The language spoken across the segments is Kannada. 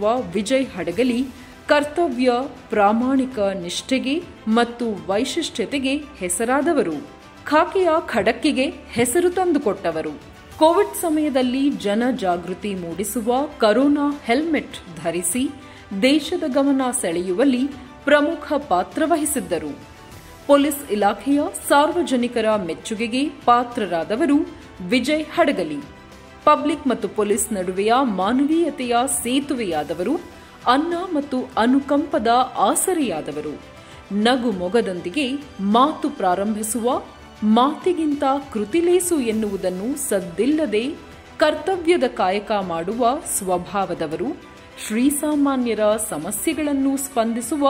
ಸಚಿವ ವಿಜಯ್ ಹಡಗಲಿ ಕರ್ತವ್ಯ ಪ್ರಾಮಾಣಿಕ ನಿಷ್ಠೆಗೆ ಮತ್ತು ವೈಶಿಷ್ಟ್ಯತೆಗೆ ಹೆಸರಾದವರು ಖಾಕಿಯ ಖಡಕ್ಕಿಗೆ ಹೆಸರು ತಂದುಕೊಟ್ಟವರು ಕೋವಿಡ್ ಸಮಯದಲ್ಲಿ ಜನ ಜಾಗೃತಿ ಮೂಡಿಸುವ ಕರೋನಾ ಹೆಲ್ಮೆಟ್ ಧರಿಸಿ ದೇಶದ ಗಮನ ಸೆಳೆಯುವಲ್ಲಿ ಪ್ರಮುಖ ಪಾತ್ರ ವಹಿಸಿದ್ದರು ಪೊಲೀಸ್ ಇಲಾಖೆಯ ಸಾರ್ವಜನಿಕರ ಮೆಚ್ಚುಗೆಗೆ ಪಾತ್ರರಾದವರು ವಿಜಯ್ ಹಡಗಲಿ ಪಬ್ಲಿಕ್ ಮತ್ತು ಪೊಲೀಸ್ ನಡುವೆಯ ಮಾನವೀಯತೆಯ ಸೇತುವೆಯಾದವರು ಅನ್ನ ಮತ್ತು ಅನುಕಂಪದ ಆಸರೆಯಾದವರು ನಗು ಮೊಗದೊಂದಿಗೆ ಮಾತು ಪ್ರಾರಂಭಿಸುವ ಮಾತಿಗಿಂತ ಕೃತಿಲೇಸು ಎನ್ನುವುದನ್ನು ಸದ್ದಿಲ್ಲದೆ ಕರ್ತವ್ಯದ ಕಾಯಕ ಮಾಡುವ ಸ್ವಭಾವದವರು ಶ್ರೀಸಾಮಾನ್ಯರ ಸಮಸ್ಯೆಗಳನ್ನು ಸ್ಪಂದಿಸುವ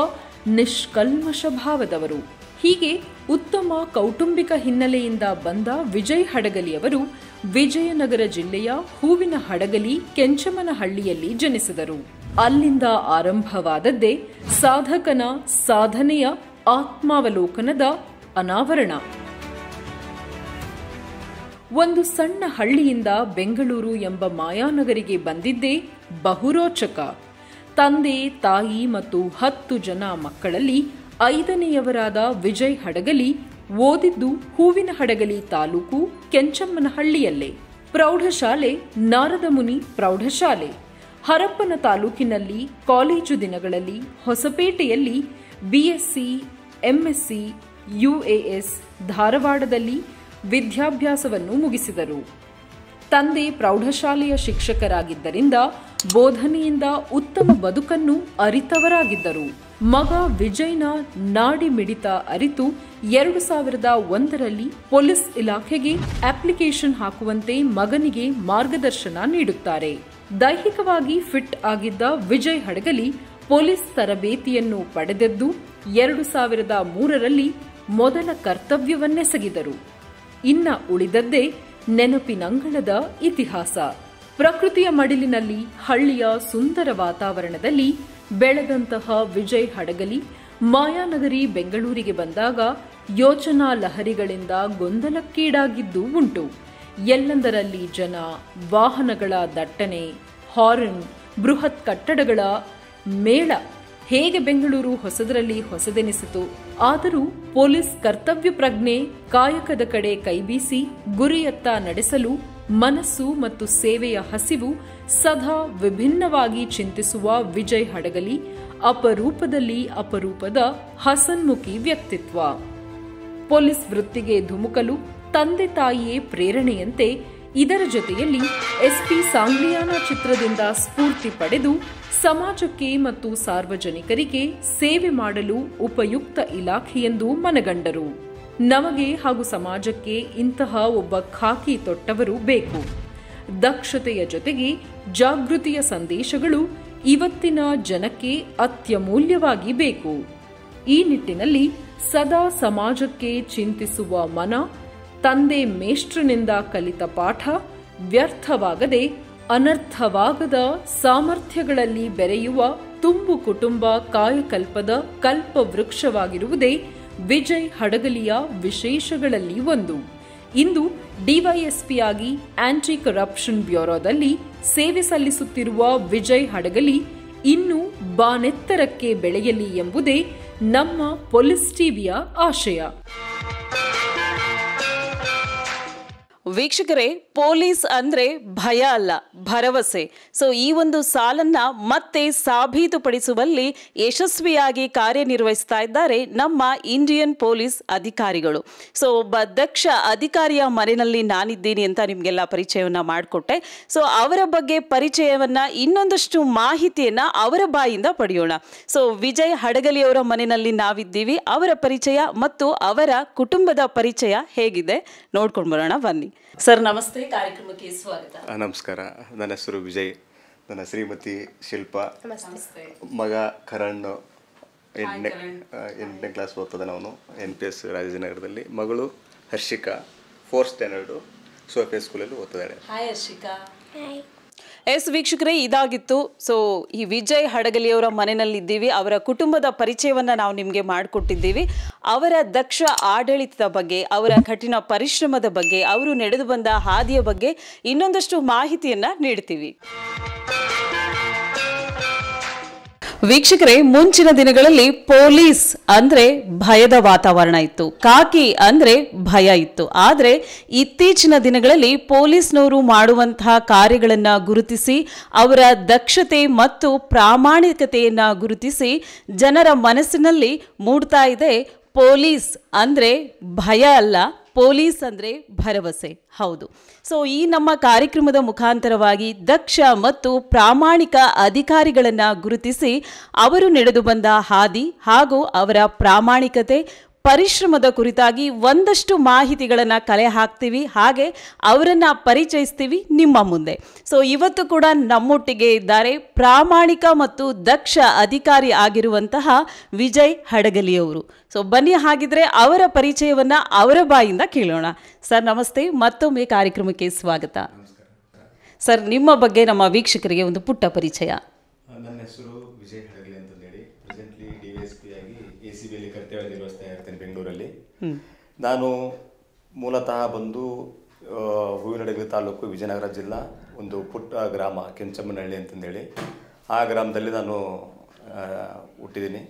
ನಿಷ್ಕಲ್ಮಶ ಭಾವದವರು ಹೀಗೆ ಉತ್ತಮ ಕೌಟುಂಬಿಕ ಹಿನ್ನೆಲೆಯಿಂದ ಬಂದ ವಿಜಯ್ ಹಡಗಲಿಯವರು ವಿಜಯನಗರ ಜಿಲ್ಲೆಯ ಹೂವಿನ ಹಡಗಲಿ ಕೆಂಚಮನಹಳ್ಳಿಯಲ್ಲಿ ಜನಿಸಿದರು ಅಲ್ಲಿಂದ ಆರಂಭವಾದದ್ದೇ ಸಾಧಕನ ಸಾಧನೆಯ ಆತ್ಮಾವಲೋಕನದ ಅನಾವರಣ ಒಂದು ಸಣ್ಣ ಹಳ್ಳಿಯಿಂದ ಬೆಂಗಳೂರು ಎಂಬ ಮಾಯಾನಗರಿಗೆ ಬಂದಿದ್ದೇ ಬಹುರೋಚಕ ತಂದೆ ತಾಯಿ ಮತ್ತು ಹತ್ತು ಜನ ಮಕ್ಕಳಲ್ಲಿ ಐದನೆಯವರಾದ ವಿಜಯ್ ಹಡಗಲಿ ಓದಿದ್ದು ಹೂವಿನ ಹಡಗಲಿ ತಾಲೂಕು ಕೆಂಚಮ್ಮನಹಳ್ಳಿಯಲ್ಲೇ ಪ್ರೌಢಶಾಲೆ ನಾರದಮುನಿ ಪ್ರೌಢಶಾಲೆ ಹರಪ್ಪನ ತಾಲೂಕಿನಲ್ಲಿ ಕಾಲೇಜು ದಿನಗಳಲ್ಲಿ ಹೊಸಪೇಟೆಯಲ್ಲಿ ಬಿಎಸ್ಸಿ ಎಂಎಸ್ಸಿ ಯುಎಎಸ್ ಧಾರವಾಡದಲ್ಲಿ ವಿದ್ಯಾಭ್ಯಾಸವನ್ನು ಮುಗಿಸಿದರು ತಂದೆ ಪ್ರೌಢಶಾಲೆಯ ಶಿಕ್ಷಕರಾಗಿದ್ದರಿಂದ ಬೋಧನೆಯಿಂದ ಉತ್ತಮ ಬದುಕನ್ನು ಅರಿತವರಾಗಿದ್ದರು ಮಗ ವಿಜಯ್ನ ನಾಡಿ ಮಿಡಿತ ಅರಿತು ಎರಡು ಸಾವಿರದ ಒಂದರಲ್ಲಿ ಪೊಲೀಸ್ ಇಲಾಖೆಗೆ ಅಪ್ಲಿಕೇಶನ್ ಹಾಕುವಂತೆ ಮಗನಿಗೆ ಮಾರ್ಗದರ್ಶನ ನೀಡುತ್ತಾರೆ ದೈಹಿಕವಾಗಿ ಫಿಟ್ ಆಗಿದ್ದ ವಿಜಯ್ ಹಡಗಲಿ ಪೊಲೀಸ್ ತರಬೇತಿಯನ್ನು ಪಡೆದದ್ದು ಎರಡು ಸಾವಿರದ ಮೂರರಲ್ಲಿ ಮೊದಲ ಕರ್ತವ್ಯವನ್ನೆಸಗಿದರು ಇನ್ನ ಉಳಿದದ್ದೇ ನೆನಪಿನಂಗಳದ ಇತಿಹಾಸ ಪ್ರಕೃತಿಯ ಮಡಿಲಿನಲ್ಲಿ ಹಳ್ಳಿಯ ಸುಂದರ ವಾತಾವರಣದಲ್ಲಿ ಬೆಳೆದಂತಹ ವಿಜಯ್ ಹಡಗಲಿ ಮಾಯಾನಗರಿ ಬೆಂಗಳೂರಿಗೆ ಬಂದಾಗ ಯೋಚನಾ ಲಹರಿಗಳಿಂದ ಗೊಂದಲಕ್ಕೀಡಾಗಿದ್ದು ಉಂಟು ಎಲ್ಲೆಂದರಲ್ಲಿ ಜನ ವಾಹನಗಳ ದಟ್ಟಣೆ ಹಾರನ್ ಬೃಹತ್ ಕಟ್ಟಡಗಳ ಮೇಳ ಹೇಗೆ ಬೆಂಗಳೂರು ಹೊಸದರಲ್ಲಿ ಹೊಸದೆನಿಸಿತು ಆದರೂ ಪೊಲೀಸ್ ಕರ್ತವ್ಯ ಪ್ರಜ್ಞೆ ಕಾಯಕದ ಕಡೆ ಕೈಬೀಸಿ ಗುರಿಯತ್ತ ನಡೆಸಲು ಮನಸ್ಸು ಮತ್ತು ಸೇವೆಯ ಹಸಿವು ಸದಾ ವಿಭಿನ್ನವಾಗಿ ಚಿಂತಿಸುವ ವಿಜಯ್ ಹಡಗಲಿ ಅಪರೂಪದಲ್ಲಿ ಅಪರೂಪದ ಹಸನ್ಮುಖಿ ವ್ಯಕ್ತಿತ್ವ ಪೊಲೀಸ್ ವೃತ್ತಿಗೆ ಧುಮುಕಲು ತಂದೆ ತಾಯಿಯೇ ಪ್ರೇರಣೆಯಂತೆ ಇದರ ಜೊತೆಯಲ್ಲಿ ಎಸ್ಪಿ ಸಾಂಗ್ಲಿಯಾನ ಚಿತ್ರದಿಂದ ಸ್ಫೂರ್ತಿ ಪಡೆದು ಸಮಾಜಕ್ಕೆ ಮತ್ತು ಸಾರ್ವಜನಿಕರಿಗೆ ಸೇವೆ ಮಾಡಲು ಉಪಯುಕ್ತ ಇಲಾಖೆಯೆಂದು ಮನಗಂಡರು ನಮಗೆ ಹಾಗೂ ಸಮಾಜಕ್ಕೆ ಇಂತಹ ಒಬ್ಬ ಖಾಕಿ ತೊಟ್ಟವರು ಬೇಕು ದಕ್ಷತೆಯ ಜೊತೆಗೆ ಜಾಗೃತಿಯ ಸಂದೇಶಗಳು ಇವತ್ತಿನ ಜನಕ್ಕೆ ಅತ್ಯಮೂಲ್ಯವಾಗಿ ಬೇಕು ಈ ನಿಟ್ಟಿನಲ್ಲಿ ಸದಾ ಸಮಾಜಕ್ಕೆ ಚಿಂತಿಸುವ ಮನ ತಂದೆ ಮೇಷ್ಟ್ರನಿಂದ ಕಲಿತ ಪಾಠ ವ್ಯರ್ಥವಾಗದೆ ಅನರ್ಥವಾಗದ ಸಾಮರ್ಥ್ಯಗಳಲ್ಲಿ ಬೆರೆಯುವ ತುಂಬು ಕುಟುಂಬ ಕಾಯಕಲ್ಪದ ಕಲ್ಪವೃಕ್ಷವಾಗಿರುವುದೇ ವಿಜಯ್ ಹಡಗಲಿಯ ವಿಶೇಷಗಳಲ್ಲಿ ಒಂದು ಇಂದು ಡಿವೈಎಸ್ಪಿ ಆಗಿ ಆಂಟಿ ಕರಪ್ಷನ್ ಬ್ಯೂರೋದಲ್ಲಿ ಸೇವೆ ಸಲ್ಲಿಸುತ್ತಿರುವ ವಿಜಯ್ ಹಡಗಲಿ ಇನ್ನೂ ಬಾನೆತ್ತರಕ್ಕೆ ಬೆಳೆಯಲಿ ಎಂಬುದೇ ನಮ್ಮ ಪೊಲೀಸ್ ಟಿವಿಯ ಆಶಯ ವೀಕ್ಷಕರೇ ಪೊಲೀಸ್ ಅಂದ್ರೆ ಭಯ ಅಲ್ಲ ಭರವಸೆ ಸೊ ಈ ಒಂದು ಸಾಲನ್ನ ಮತ್ತೆ ಸಾಬೀತುಪಡಿಸುವಲ್ಲಿ ಯಶಸ್ವಿಯಾಗಿ ಕಾರ್ಯನಿರ್ವಹಿಸ್ತಾ ಇದ್ದಾರೆ ನಮ್ಮ ಇಂಡಿಯನ್ ಪೊಲೀಸ್ ಅಧಿಕಾರಿಗಳು ಸೊ ಒಬ್ಬ ದಕ್ಷ ಅಧಿಕಾರಿಯ ಮನೆಯಲ್ಲಿ ನಾನಿದ್ದೀನಿ ಅಂತ ನಿಮಗೆಲ್ಲ ಪರಿಚಯವನ್ನ ಮಾಡಿಕೊಟ್ಟೆ ಸೊ ಅವರ ಬಗ್ಗೆ ಪರಿಚಯವನ್ನ ಇನ್ನೊಂದಷ್ಟು ಮಾಹಿತಿಯನ್ನ ಅವರ ಬಾಯಿಂದ ಪಡೆಯೋಣ ಸೊ ವಿಜಯ್ ಹಡಗಲಿಯವರ ಮನೆಯಲ್ಲಿ ನಾವಿದ್ದೀವಿ ಅವರ ಪರಿಚಯ ಮತ್ತು ಅವರ ಕುಟುಂಬದ ಪರಿಚಯ ಹೇಗಿದೆ ನೋಡ್ಕೊಂಡು ಬರೋಣ ಬನ್ನಿ ಸರ್ ನಮಸ್ತೆ ಕಾರ್ಯಕ್ರಮಕ್ಕೆ ಸ್ವಾಗತ ನಮಸ್ಕಾರ ನನ್ನ ಹೆಸರು ವಿಜಯ್ ನನ್ನ ಶ್ರೀಮತಿ ಶಿಲ್ಪಾ ಮಗ ಕರಣ್ ಎಂಟನೇ ಎಂಟನೇ ಕ್ಲಾಸ್ ಓದ್ತದೆ ಅವನು ಎನ್ ಪಿ ಎಸ್ ರಾಜನಗರದಲ್ಲಿ ಮಗಳು ಹರ್ಷಿಕಾ ಫೋರ್ತ್ ಸ್ಟ್ಯಾಂಡರ್ಡು ಸೋಫಿಯಾ ಸ್ಕೂಲಲ್ಲಿ ಓದ್ತಿದ್ದಾಳೆ ಹಾಯ್ ಹರ್ಷಿಕಾ ಎಸ್ ವೀಕ್ಷಕರೇ ಇದಾಗಿತ್ತು ಸೊ ಈ ವಿಜಯ್ ಹಡಗಲಿಯವರ ಮನೆಯಲ್ಲಿದ್ದೀವಿ ಅವರ ಕುಟುಂಬದ ಪರಿಚಯವನ್ನು ನಾವು ನಿಮಗೆ ಮಾಡಿಕೊಟ್ಟಿದ್ದೀವಿ ಅವರ ದಕ್ಷ ಆಡಳಿತದ ಬಗ್ಗೆ ಅವರ ಕಠಿಣ ಪರಿಶ್ರಮದ ಬಗ್ಗೆ ಅವರು ನಡೆದು ಬಂದ ಹಾದಿಯ ಬಗ್ಗೆ ಇನ್ನೊಂದಷ್ಟು ಮಾಹಿತಿಯನ್ನು ನೀಡ್ತೀವಿ ವೀಕ್ಷಕರೇ ಮುಂಚಿನ ದಿನಗಳಲ್ಲಿ ಪೊಲೀಸ್ ಅಂದ್ರೆ ಭಯದ ವಾತಾವರಣ ಇತ್ತು ಕಾಕಿ ಅಂದ್ರೆ ಭಯ ಇತ್ತು ಆದರೆ ಇತ್ತೀಚಿನ ದಿನಗಳಲ್ಲಿ ಪೊಲೀಸ್ನವರು ಮಾಡುವಂತಹ ಕಾರ್ಯಗಳನ್ನು ಗುರುತಿಸಿ ಅವರ ದಕ್ಷತೆ ಮತ್ತು ಪ್ರಾಮಾಣಿಕತೆಯನ್ನು ಗುರುತಿಸಿ ಜನರ ಮನಸ್ಸಿನಲ್ಲಿ ಮೂಡ್ತಾ ಇದೆ ಪೊಲೀಸ್ ಅಂದರೆ ಭಯ ಅಲ್ಲ ಪೊಲೀಸ್ ಅಂದರೆ ಭರವಸೆ ಹೌದು ಸೊ ಈ ನಮ್ಮ ಕಾರ್ಯಕ್ರಮದ ಮುಖಾಂತರವಾಗಿ ದಕ್ಷ ಮತ್ತು ಪ್ರಾಮಾಣಿಕ ಅಧಿಕಾರಿಗಳನ್ನು ಗುರುತಿಸಿ ಅವರು ನಡೆದು ಬಂದ ಹಾದಿ ಹಾಗೂ ಅವರ ಪ್ರಾಮಾಣಿಕತೆ ಪರಿಶ್ರಮದ ಕುರಿತಾಗಿ ಒಂದಷ್ಟು ಮಾಹಿತಿಗಳನ್ನು ಕಲೆ ಹಾಕ್ತೀವಿ ಹಾಗೆ ಅವರನ್ನು ಪರಿಚಯಿಸ್ತೀವಿ ನಿಮ್ಮ ಮುಂದೆ ಸೊ ಇವತ್ತು ಕೂಡ ನಮ್ಮೊಟ್ಟಿಗೆ ಇದ್ದಾರೆ ಪ್ರಾಮಾಣಿಕ ಮತ್ತು ದಕ್ಷ ಅಧಿಕಾರಿ ಆಗಿರುವಂತಹ ವಿಜಯ್ ಹಡಗಲಿಯವರು ಸೊ ಬನ್ನಿ ಹಾಗಿದ್ರೆ ಅವರ ಪರಿಚಯವನ್ನು ಅವರ ಬಾಯಿಂದ ಕೇಳೋಣ ಸರ್ ನಮಸ್ತೆ ಮತ್ತೊಮ್ಮೆ ಕಾರ್ಯಕ್ರಮಕ್ಕೆ ಸ್ವಾಗತ ಸರ್ ನಿಮ್ಮ ಬಗ್ಗೆ ನಮ್ಮ ವೀಕ್ಷಕರಿಗೆ ಒಂದು ಪುಟ್ಟ ಪರಿಚಯ ನನ್ನ ಹೆಸರು ವಿಜಯ್ ಹಡಗಲಿ ಅಂತಂದೇಳಿ ರೀಸೆಂಟ್ಲಿ ಡಿ ಎಸ್ ಪಿ ಆಗಿ ಎ ಸಿ ಬಿಯಲ್ಲಿ ಕರ್ತವ್ಯ ನಿರ್ವಹಿಸ್ತಾ ಇರ್ತೇನೆ ಬೆಂಗಳೂರಲ್ಲಿ ನಾನು ಮೂಲತಃ ಬಂದು ಹೂವಿನಡಗಲಿ ತಾಲೂಕು ವಿಜಯನಗರ ಜಿಲ್ಲಾ ಒಂದು ಪುಟ್ಟ ಗ್ರಾಮ ಕೆಂಚಮ್ಮನಹಳ್ಳಿ ಅಂತಂದೇಳಿ ಆ ಗ್ರಾಮದಲ್ಲಿ ನಾನು ಹುಟ್ಟಿದ್ದೀನಿ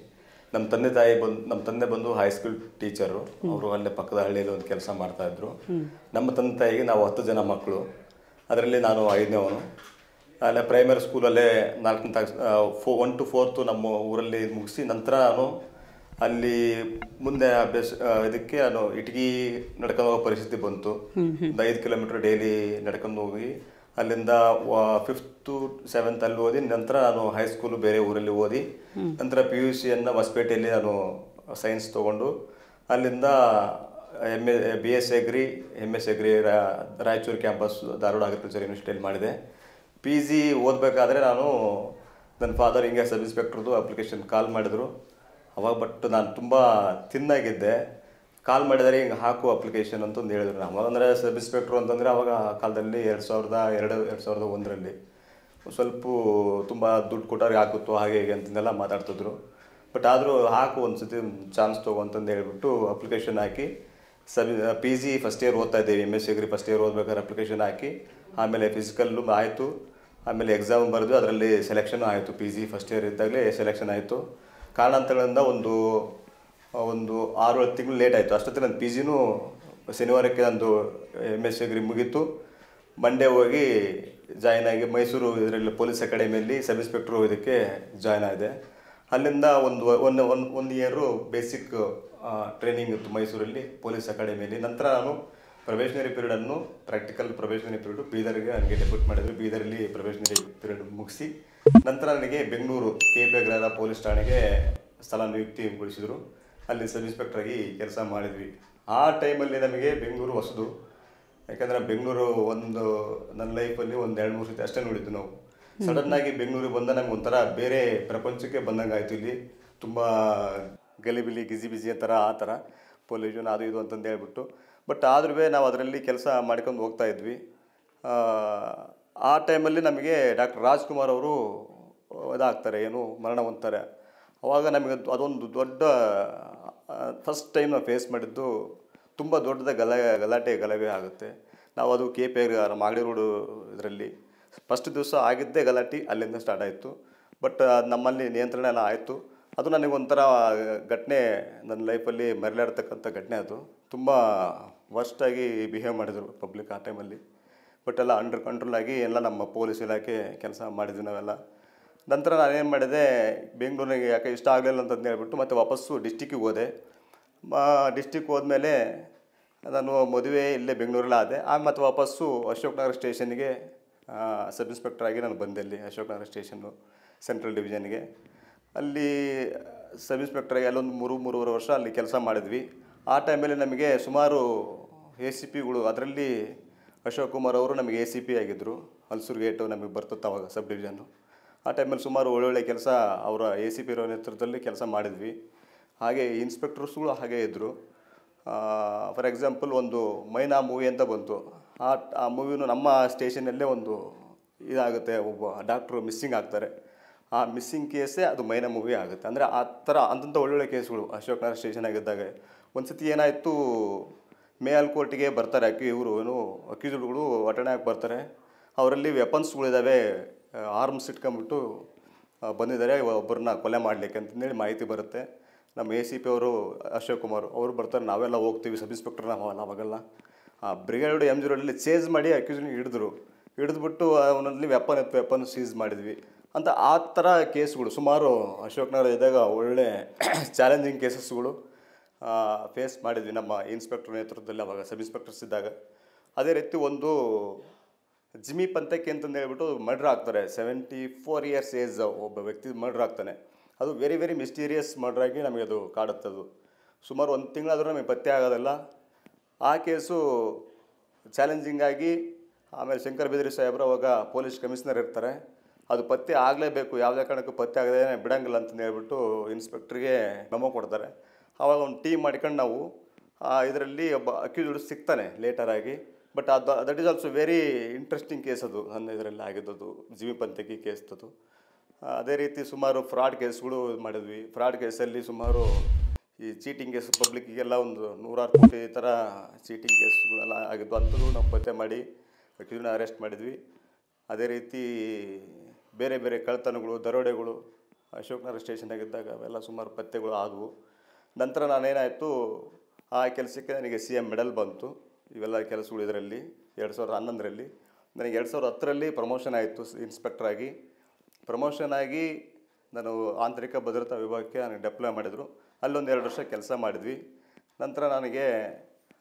ನಮ್ಮ ತಂದೆ ತಾಯಿ ಬಂದು ನಮ್ಮ ತಂದೆ ಬಂದು ಹೈಸ್ಕೂಲ್ ಟೀಚರು ಅವರು ಅಲ್ಲೇ ಪಕ್ಕದ ಹಳ್ಳಿಯಲ್ಲಿ ಒಂದು ಕೆಲಸ ಮಾಡ್ತಾಯಿದ್ರು ನಮ್ಮ ತಂದೆ ತಾಯಿಗೆ ನಾವು ಹತ್ತು ಜನ ಮಕ್ಕಳು ಅದರಲ್ಲಿ ನಾನು ಐದನೇವನು ಅಲ್ಲೇ ಪ್ರೈಮರಿ ಸ್ಕೂಲಲ್ಲೇ ನಾಲ್ಕನೇ ತಾಸ್ ಫೋ ಒನ್ ಟು ಫೋರ್ತು ನಮ್ಮ ಊರಲ್ಲಿ ಮುಗಿಸಿ ನಂತರ ನಾನು ಅಲ್ಲಿ ಮುಂದೆ ಅಭ್ಯಾಸ ಇದಕ್ಕೆ ನಾನು ಇಟಗಿ ನಡ್ಕೊಂಡು ಹೋಗೋ ಪರಿಸ್ಥಿತಿ ಬಂತು ಒಂದು ಐದು ಕಿಲೋಮೀಟರ್ ಡೈಲಿ ನಡ್ಕೊಂಡು ಹೋಗಿ ಅಲ್ಲಿಂದ ಫಿಫ್ತು ಸೆವೆಂತ್ ಅಲ್ಲಿ ಓದಿ ನಂತರ ನಾನು ಹೈಸ್ಕೂಲು ಬೇರೆ ಊರಲ್ಲಿ ಓದಿ ನಂತರ ಪಿ ಯು ಸಿಯನ್ನು ಹೊಸಪೇಟೆಯಲ್ಲಿ ನಾನು ಸೈನ್ಸ್ ತೊಗೊಂಡು ಅಲ್ಲಿಂದ M A B S agri M S agri Raichur campus Dharwad agriculture ಯೂನಿವರ್ಸಿಟಿಯಲ್ಲಿ ಮಾಡಿದೆ ಪಿ ಜಿ ಓದಬೇಕಾದ್ರೆ ನಾನು ನನ್ನ ಫಾದರ್ ಹಿಂಗೆ ಸಬ್ ಇನ್ಸ್ಪೆಕ್ಟ್ರದ್ದು ಅಪ್ಲಿಕೇಶನ್ ಕಾಲ್ ಮಾಡಿದರು ಅವಾಗ ಬಟ್ ನಾನು ತುಂಬ ತಿನ್ನಾಗಿದ್ದೆ ಕಾಲ್ ಮಾಡಿದರೆ ಹಿಂಗೆ ಹಾಕು ಅಪ್ಲಿಕೇಶನ್ ಅಂತಂದು ಹೇಳಿದ್ರು ನಾನು ಅಂದರೆ ಸಬ್ ಇನ್ಸ್ಪೆಕ್ಟ್ರು ಅಂತಂದರೆ ಅವಾಗ ಕಾಲದಲ್ಲಿ ಎರಡು ಸಾವಿರದ ಎರಡು ಎರಡು ಸಾವಿರದ ಒಂದರಲ್ಲಿ ಸ್ವಲ್ಪ ತುಂಬ ದುಡ್ಡು ಕೊಟ್ಟವ್ರಿಗೆ ಹಾಕುತ್ತೋ ಹಾಗೆ ಹೀಗೆ ಅಂತಂದೆಲ್ಲ ಮಾತಾಡ್ತಿದ್ರು ಬಟ್ ಆದರೂ ಹಾಕು ಒಂದು ಸತಿ ಚಾನ್ಸ್ ತಗೋ ಅಂತಂದು ಹೇಳಿಬಿಟ್ಟು ಅಪ್ಲಿಕೇಶನ್ ಹಾಕಿ ಸಬ್ ಪಿ ಜಿ ಫಸ್ಟ್ ಇಯರ್ ಓದ್ತಾ ಇದ್ದೀವಿ M S C agri first year ಓದ್ಬೇಕಾದ್ರೆ ಅಪ್ಲಿಕೇಶನ್ ಹಾಕಿ ಆಮೇಲೆ ಫಿಸಿಕಲ್ಲು ಆಯಿತು ಆಮೇಲೆ ಎಕ್ಸಾಮ್ ಬರೆದು ಅದರಲ್ಲಿ ಸೆಲೆಕ್ಷನ್ ಆಯಿತು ಪಿ ಜಿ ಫಸ್ಟ್ ಇಯರ್ ಇದ್ದಾಗಲೇ ಸೆಲೆಕ್ಷನ್ ಆಯಿತು ಕಾರಣಾಂತರಗಳಿಂದ ಒಂದು ಒಂದು ಆರು ತಿಂಗಳು ಲೇಟ್ ಆಯಿತು ಅಷ್ಟೊತ್ತಿಗೆ ನನ್ನ ಪಿ ಜಿನೂ ಶನಿವಾರಕ್ಕೆ ನಂದು ಎಮ್ ಎಸ್ ಡಿಗ್ರಿ ಮುಗೀತು ಮಂಡೇ ಹೋಗಿ ಜಾಯ್ನ್ ಆಗಿ ಮೈಸೂರು ಇದರಲ್ಲಿ ಪೊಲೀಸ್ ಅಕಾಡೆಮಿಯಲ್ಲಿ ಸಬ್ ಇನ್ಸ್ಪೆಕ್ಟ್ರು ಇದಕ್ಕೆ ಜಾಯ್ನ್ ಆಗಿದೆ ಅಲ್ಲಿಂದ ಒಂದು ಒಂದು ಒನ್ ಒಂದು ಇಯರು ಬೇಸಿಕ್ ಟ್ರೈನಿಂಗ್ ಇತ್ತು ಮೈಸೂರಲ್ಲಿ ಪೊಲೀಸ್ ಅಕಾಡೆಮಿಯಲ್ಲಿ ನಂತರ ನಾನು ಪ್ರೊಬೇಷನರಿ ಅನ್ನು ಪ್ರಾಕ್ಟಿಕಲ್ ಪ್ರೊಬೇಷನರಿ ಪೀರಿಯಡ್ ಬೀದರ್ಗೆ ನನಗೆ ಡೆಪ್ಯೂಟ್ ಮಾಡಿದ್ರು ಬೀದರಲ್ಲಿ ಪ್ರೊಬೇಷನರಿ ಪೀರಿಯಡ್ ಮುಗಿಸಿ ನಂತರ ನನಗೆ ಬೆಂಗಳೂರು ಕೆ ಪಿ ಪೊಲೀಸ್ ಠಾಣೆಗೆ ಸ್ಥಳ ನಿಯುಕ್ತಿಗೊಳಿಸಿದರು ಅಲ್ಲಿ ಸಬ್ ಇನ್ಸ್ಪೆಕ್ಟರ್ ಆಗಿ ಕೆಲಸ ಮಾಡಿದ್ವಿ ಆ ಟೈಮಲ್ಲಿ ನಮಗೆ ಬೆಂಗಳೂರು ಹೊಸದು ಯಾಕಂದರೆ ಬೆಂಗಳೂರು ಒಂದು ನನ್ನ ಲೈಫಲ್ಲಿ ಒಂದು ಎರಡು ಮೂರು ಸತಿ ಅಷ್ಟೇ ನೋಡಿದ್ದು ನಾವು ಸಡನ್ನಾಗಿ ಬೆಂಗಳೂರಿಗೆ ಬಂದ ನಮಗೆ ಒಂಥರ ಬೇರೆ ಪ್ರಪಂಚಕ್ಕೆ ಬಂದಂಗೆ ಆಯಿತು ಇಲ್ಲಿ ತುಂಬ ಗಲಿಬಿಲಿ ಗಿಜಿ ಬಿಜಿ ಥರ ಆ ಥರ ಪೊಲ್ಯೂಷನ್ ಅದು ಇದು ಅಂತಂದು ಹೇಳ್ಬಿಟ್ಟು ಬಟ್ ಆದ್ರೂ ನಾವು ಅದರಲ್ಲಿ ಕೆಲಸ ಮಾಡ್ಕೊಂಡು ಹೋಗ್ತಾ ಇದ್ವಿ ಆ ಟೈಮಲ್ಲಿ ನಮಗೆ ಡಾಕ್ಟರ್ ರಾಜ್ಕುಮಾರ್ ಅವರು ಇದಾಗ್ತಾರೆ ಏನು ಮರಣ ಹೊಂದ್ತಾರೆ ಅವಾಗ ನಮಗೆ ಅದೊಂದು ದೊಡ್ಡ ಫಸ್ಟ್ ಟೈಮ್ ನಾವು ಫೇಸ್ ಮಾಡಿದ್ದು ತುಂಬ ದೊಡ್ಡದ ಗಲ ಗಲಾಟೆ ಗಲಭೆ ಆಗುತ್ತೆ ನಾವು ಅದು K P R Magadi road ಇದರಲ್ಲಿ ಫಸ್ಟ್ ದಿವಸ ಆಗಿದ್ದೇ ಗಲಾಟೆ ಅಲ್ಲಿಂದ ಸ್ಟಾರ್ಟ್ ಆಯಿತು ಬಟ್ ನಮ್ಮಲ್ಲಿ ನಿಯಂತ್ರಣ ಎಲ್ಲ ಆಯಿತು ಅದು ನನಗೆ ಒಂಥರ ಘಟನೆ ನನ್ನ ಲೈಫಲ್ಲಿ ಮರಳಾಡ್ತಕ್ಕಂಥ ಘಟನೆ ಅದು ತುಂಬ ವರ್ಸ್ಟಾಗಿ ಬಿಹೇವ್ ಮಾಡಿದರು ಪಬ್ಲಿಕ್ ಆ ಟೈಮಲ್ಲಿ ಬಟ್ ಎಲ್ಲ ಅಂಡರ್ ಕಂಟ್ರೋಲ್ ಆಗಿ ಎಲ್ಲ ನಮ್ಮ ಪೊಲೀಸ್ ಇಲಾಖೆ ಕೆಲಸ ಮಾಡಿದ್ವಿ ನಾವೆಲ್ಲ ನಂತರ ನಾನೇನು ಮಾಡಿದೆ ಬೆಂಗಳೂರಿಗೆ ಯಾಕೆ ಇಷ್ಟ ಆಗಲಿಲ್ಲ ಅಂತಂದು ಹೇಳ್ಬಿಟ್ಟು ಮತ್ತು ವಾಪಸ್ಸು ಡಿಸ್ಟಿಕ್ಕಿಗೆ ಹೋದೆ ಡಿಸ್ಟಿಕ್ ಹೋದ್ಮೇಲೆ ನಾನು ಮದುವೆ ಇಲ್ಲೇ ಬೆಂಗಳೂರಲ್ಲಿ ಆದೆ ಆಮೇಲೆ ಮತ್ತು ವಾಪಸ್ಸು ನಗರ ಸ್ಟೇಷನ್ಗೆ ಸಬ್ ಇನ್ಸ್ಪೆಕ್ಟರ್ ಆಗಿ ನಾನು ಬಂದೆ ಅಲ್ಲಿ ನಗರ ಸ್ಟೇಷನ್ನು ಸೆಂಟ್ರಲ್ ಡಿವಿಷನ್ಗೆ ಅಲ್ಲಿ ಸಬ್ ಇನ್ಸ್ಪೆಕ್ಟ್ರಾಗಿ ಅಲ್ಲೊಂದು ಮೂರು ಮೂರುವರೆ ವರ್ಷ ಅಲ್ಲಿ ಕೆಲಸ ಮಾಡಿದ್ವಿ ಆ ಟೈಮಲ್ಲಿ ನಮಗೆ ಸುಮಾರು ಎ ಸಿ ಪಿಗಳು ಅದರಲ್ಲಿ ಅಶೋಕ್ ಕುಮಾರ್ ಅವರು ನಮಗೆ ಎ ಸಿ ಪಿ ಆಗಿದ್ದರು ಹಲ್ಸೂರು ಗೇಟು ನಮಗೆ ಬರ್ತದೆ ಅವಾಗ ಸಬ್ ಡಿವಿಷನ್ನು ಆ ಟೈಮಲ್ಲಿ ಸುಮಾರು ಒಳ್ಳೊಳ್ಳೆ ಕೆಲಸ ಅವರ ಎ ಸಿ ಪಿ ಇರೋ ನೇತೃತ್ವದಲ್ಲಿ ಕೆಲಸ ಮಾಡಿದ್ವಿ ಹಾಗೆ ಇನ್ಸ್ಪೆಕ್ಟರ್ಸ್ಗಳು ಹಾಗೆ ಇದ್ದರು ಫಾರ್ ಎಕ್ಸಾಂಪಲ್ ಒಂದು ಮೈನಾ ಮೂವಿ ಅಂತ ಬಂತು ಆ ಆ ಮೂವಿನೂ ನಮ್ಮ ಸ್ಟೇಷನಲ್ಲೇ ಒಂದು ಇದಾಗುತ್ತೆ ಒಬ್ಬ ಡಾಕ್ಟ್ರು ಮಿಸ್ಸಿಂಗ್ ಆಗ್ತಾರೆ ಆ ಮಿಸ್ಸಿಂಗ್ ಕೇಸೇ ಅದು ಮೈನ ಮೂವಿ ಆಗುತ್ತೆ ಅಂದರೆ ಆ ಥರ ಅಂಥ ಒಳ್ಳೊಳ್ಳೆ ಕೇಸ್ಗಳು ಅಶೋಕ್ ನಗರ ಸ್ಟೇಷನ್ ಆಗಿದ್ದಾಗ ಒಂದು ಸತಿ ಏನಾಯಿತು ಮೇಲ್ ಕೋರ್ಟಿಗೆ ಬರ್ತಾರೆ ಅಕ್ಕಿ ಇವರು ಏನು ಅಕ್ಯೂಸ್ಡ್ಗಳು ಅಟೆಂಡಾಗಿ ಬರ್ತಾರೆ ಅವರಲ್ಲಿ ವೆಪನ್ಸ್ಗಳಿದ್ದಾವೆ ಆರ್ಮ್ಸ್ ಇಟ್ಕೊಂಬಿಟ್ಟು ಬಂದಿದ್ದಾರೆ ಒಬ್ಬರನ್ನ ಕೊಲೆ ಮಾಡಲಿಕ್ಕೆ ಅಂತಂದೇಳಿ ಮಾಹಿತಿ ಬರುತ್ತೆ ನಮ್ಮ ಎ ಸಿ ಪಿ ಅವರು ಅಶೋಕ್ ಕುಮಾರ್ ಅವರು ಬರ್ತಾರೆ ನಾವೆಲ್ಲ ಹೋಗ್ತೀವಿ ಸಬ್ ಇನ್ಸ್ಪೆಕ್ಟರ್ ನಾವು ಅವಾಗೆಲ್ಲ ಆ ಬ್ರಿಗೇಡ್ ಎಮ್ ಜಿ ರೋಡಲ್ಲಿ ಚೇಜ್ ಮಾಡಿ ಅಕ್ಯೂಸ್ ಹಿಡಿದ್ರು ಹಿಡಿದ್ಬಿಟ್ಟು ಅವನಲ್ಲಿ ವೆಪನ್ ಇತ್ತು ವೆಪನ್ ಸೀಸ್ ಮಾಡಿದ್ವಿ ಅಂತ ಆ ಥರ ಕೇಸ್ಗಳು ಸುಮಾರು ಅಶೋಕ್ನಗರ ಇದ್ದಾಗ ಒಳ್ಳೆ ಚಾಲೆಂಜಿಂಗ್ ಕೇಸಸ್ಗಳು ಫೇಸ್ ಮಾಡಿದ್ವಿ ನಮ್ಮ ಇನ್ಸ್ಪೆಕ್ಟರ್ ನೇತೃತ್ವದಲ್ಲಿ ಅವಾಗ ಸಬ್ ಇನ್ಸ್ಪೆಕ್ಟರ್ಸ್ ಇದ್ದಾಗ ಅದೇ ರೀತಿ ಒಂದು ಜಿಮಿ ಪಂತಕ್ಕೆ ಅಂತಂದು ಹೇಳ್ಬಿಟ್ಟು ಮರ್ಡ್ರ್ ಆಗ್ತಾರೆ ಸೆವೆಂಟಿ ಫೋರ್ ಇಯರ್ಸ್ ಏಜ್ ಒಬ್ಬ ವ್ಯಕ್ತಿ ಮರ್ಡ್ರ್ ಆಗ್ತಾನೆ ಅದು ವೆರಿ ವೆರಿ ಮಿಸ್ಟೀರಿಯಸ್ ಮರ್ಡ್ರ್ ಆಗಿ ನಮಗೆ ಅದು ಕಾಡುತ್ತದು ಸುಮಾರು ಒಂದು ತಿಂಗಳಾದರೂ ನಮಗೆ ಪತ್ತೆ ಆಗೋದಲ್ಲ ಆ ಕೇಸು ಚಾಲೆಂಜಿಂಗ್ ಆಗಿ ಆಮೇಲೆ ಶಂಕರ್ ಬಿದ್ರಿ ಸಾಹೇಬ್ರು ಅವಾಗ ಪೊಲೀಸ್ ಕಮಿಷನರ್ ಇರ್ತಾರೆ ಅದು ಪತ್ತೆ ಆಗಲೇಬೇಕು ಯಾವುದೇ ಕಾರಣಕ್ಕೂ ಪತ್ತೆ ಆಗದೇ ಬಿಡಂಗಿಲ್ಲ ಅಂತ ಹೇಳ್ಬಿಟ್ಟು ಇನ್ಸ್ಪೆಕ್ಟ್ರಿಗೆ ಮೆಮೊ ಕೊಡ್ತಾರೆ ಆವಾಗ ಒಂದು ಟೀಮ್ ಮಾಡ್ಕೊಂಡು ನಾವು ಇದರಲ್ಲಿ ಒಬ್ಬ ಅಕ್ಯೂಸ್ಡ್ ಸಿಗ್ತಾನೆ ಲೇಟರಾಗಿ ಬಟ್ ಅದು that is also very interesting case ಅದು ನನ್ನ ಇದರಲ್ಲಿ ಆಗಿದ್ದದು ಜೀವಿ ಪಂತಕಿ ಅದು ಅದೇ ರೀತಿ ಸುಮಾರು ಫ್ರಾಡ್ ಕೇಸ್ಗಳು ಮಾಡಿದ್ವಿ ಫ್ರಾಡ್ ಕೇಸಲ್ಲಿ ಸುಮಾರು ಈ ಚೀಟಿಂಗ್ ಕೇಸ್ ಪಬ್ಲಿಕ್ಕಿಗೆಲ್ಲ ಒಂದು ನೂರಾರು ಕೋಟಿ ಥರ ಚೀಟಿಂಗ್ ಕೇಸ್ಗಳೆಲ್ಲ ಆಗಿದ್ದು ಅಂಥದ್ದು ನಾವು ಪತ್ತೆ ಮಾಡಿ ಅಕ್ಯೂಸ್ನ ಅರೆಸ್ಟ್ ಮಾಡಿದ್ವಿ ಅದೇ ರೀತಿ ಬೇರೆ ಬೇರೆ ಕಳ್ತನಗಳು ದರೋಡೆಗಳು ಅಶೋಕ್ನಗರ ಇದ್ದಾಗ ಅವೆಲ್ಲ ಸುಮಾರು ಪತ್ತೆಗಳು ಆದವು ನಂತರ ನಾನೇನಾಯಿತು ಆ ಕೆಲಸಕ್ಕೆ ನನಗೆ ಸಿ ಎಮ್ ಮೆಡಲ್ ಬಂತು ಇವೆಲ್ಲ ಕೆಲಸಗಳು ಇದರಲ್ಲಿ ಎರಡು ಸಾವಿರದ ಹನ್ನೊಂದರಲ್ಲಿ ನನಗೆ ಎರಡು ಸಾವಿರದ ಹತ್ತರಲ್ಲಿ ಪ್ರಮೋಷನ್ ಆಯಿತು ಆಗಿ ಪ್ರಮೋಷನ್ ಆಗಿ ನಾನು ಆಂತರಿಕ ಭದ್ರತಾ ವಿಭಾಗಕ್ಕೆ ನನಗೆ ಡೆಪ್ಲಾಯ್ ಮಾಡಿದರು ಅಲ್ಲೊಂದು ಎರಡು ವರ್ಷ ಕೆಲಸ ಮಾಡಿದ್ವಿ ನಂತರ ನನಗೆ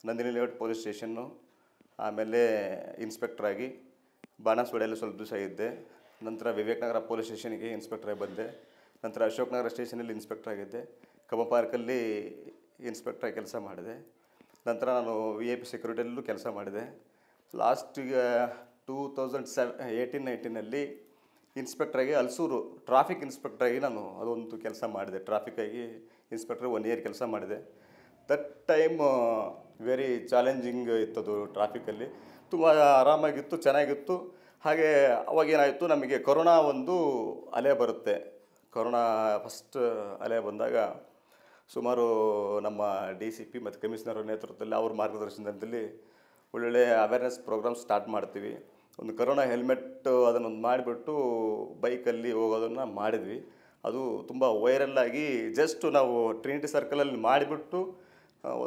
ನಂದಿನಿ ಲೇಔಟ್ ಪೊಲೀಸ್ ಸ್ಟೇಷನ್ನು ಆಮೇಲೆ ಇನ್ಸ್ಪೆಕ್ಟ್ರಾಗಿ ಬಾಣಸ್ವಾಡಿಯಲ್ಲಿ ಸ್ವಲ್ಪ ದಿವಸ ಇದ್ದೆ ನಂತರ ವಿವೇಕನಗರ ಪೊಲೀಸ್ ಸ್ಟೇಷನ್ಗೆ ಆಗಿ ಬಂದೆ ನಂತರ ಅಶೋಕ್ ನಗರ ಸ್ಟೇಷನಲ್ಲಿ ಇನ್ಸ್ಪೆಕ್ಟರ್ ಆಗಿದ್ದೆ ಕಬ್ಬ ಪಾರ್ಕಲ್ಲಿ ಆಗಿ ಕೆಲಸ ಮಾಡಿದೆ ನಂತರ ನಾನು ವಿ ಎ ಪಿ ಸೆಕ್ಯೂರಿಟಿಯಲ್ಲೂ ಕೆಲಸ ಮಾಡಿದೆ ಲಾಸ್ಟಿಗೆ ಟೂ ತೌಸಂಡ್ ಸೆವೆ ಏಯ್ಟೀನ್ ನೈನ್ಟೀನಲ್ಲಿ ಇನ್ಸ್ಪೆಕ್ಟ್ರಾಗಿ ಹಲಸೂರು ಟ್ರಾಫಿಕ್ ಇನ್ಸ್ಪೆಕ್ಟ್ರಾಗಿ ನಾನು ಅದೊಂದು ಕೆಲಸ ಮಾಡಿದೆ ಟ್ರಾಫಿಕ್ಕಾಗಿ ಇನ್ಸ್ಪೆಕ್ಟ್ರಿಗೆ ಒನ್ ಇಯರ್ ಕೆಲಸ ಮಾಡಿದೆ ದಟ್ ಟೈಮ್ ವೆರಿ ಚಾಲೆಂಜಿಂಗ್ ಇತ್ತು ಅದು ಟ್ರಾಫಿಕ್ಕಲ್ಲಿ ತುಂಬ ಆರಾಮಾಗಿತ್ತು ಚೆನ್ನಾಗಿತ್ತು ಹಾಗೆ ಅವಾಗೇನಾಯಿತು ನಮಗೆ ಕೊರೋನಾ ಒಂದು ಅಲೆ ಬರುತ್ತೆ ಕೊರೋನಾ ಫಸ್ಟ್ ಅಲೆ ಬಂದಾಗ ಸುಮಾರು ನಮ್ಮ ಡಿ ಸಿ ಪಿ ಮತ್ತು ಕಮಿಷನರ್ ನೇತೃತ್ವದಲ್ಲಿ ಅವ್ರ ಮಾರ್ಗದರ್ಶನದಲ್ಲಿ ಒಳ್ಳೊಳ್ಳೆ ಅವೇರ್ನೆಸ್ ಪ್ರೋಗ್ರಾಮ್ ಸ್ಟಾರ್ಟ್ ಮಾಡ್ತೀವಿ ಒಂದು ಕರೋನಾ ಹೆಲ್ಮೆಟ್ಟು ಅದನ್ನೊಂದು ಮಾಡಿಬಿಟ್ಟು ಬೈಕಲ್ಲಿ ಹೋಗೋದನ್ನು ಮಾಡಿದ್ವಿ ಅದು ತುಂಬ ಆಗಿ ಜಸ್ಟ್ ನಾವು ಟ್ರಿನಿಟಿ ಸರ್ಕಲಲ್ಲಿ ಮಾಡಿಬಿಟ್ಟು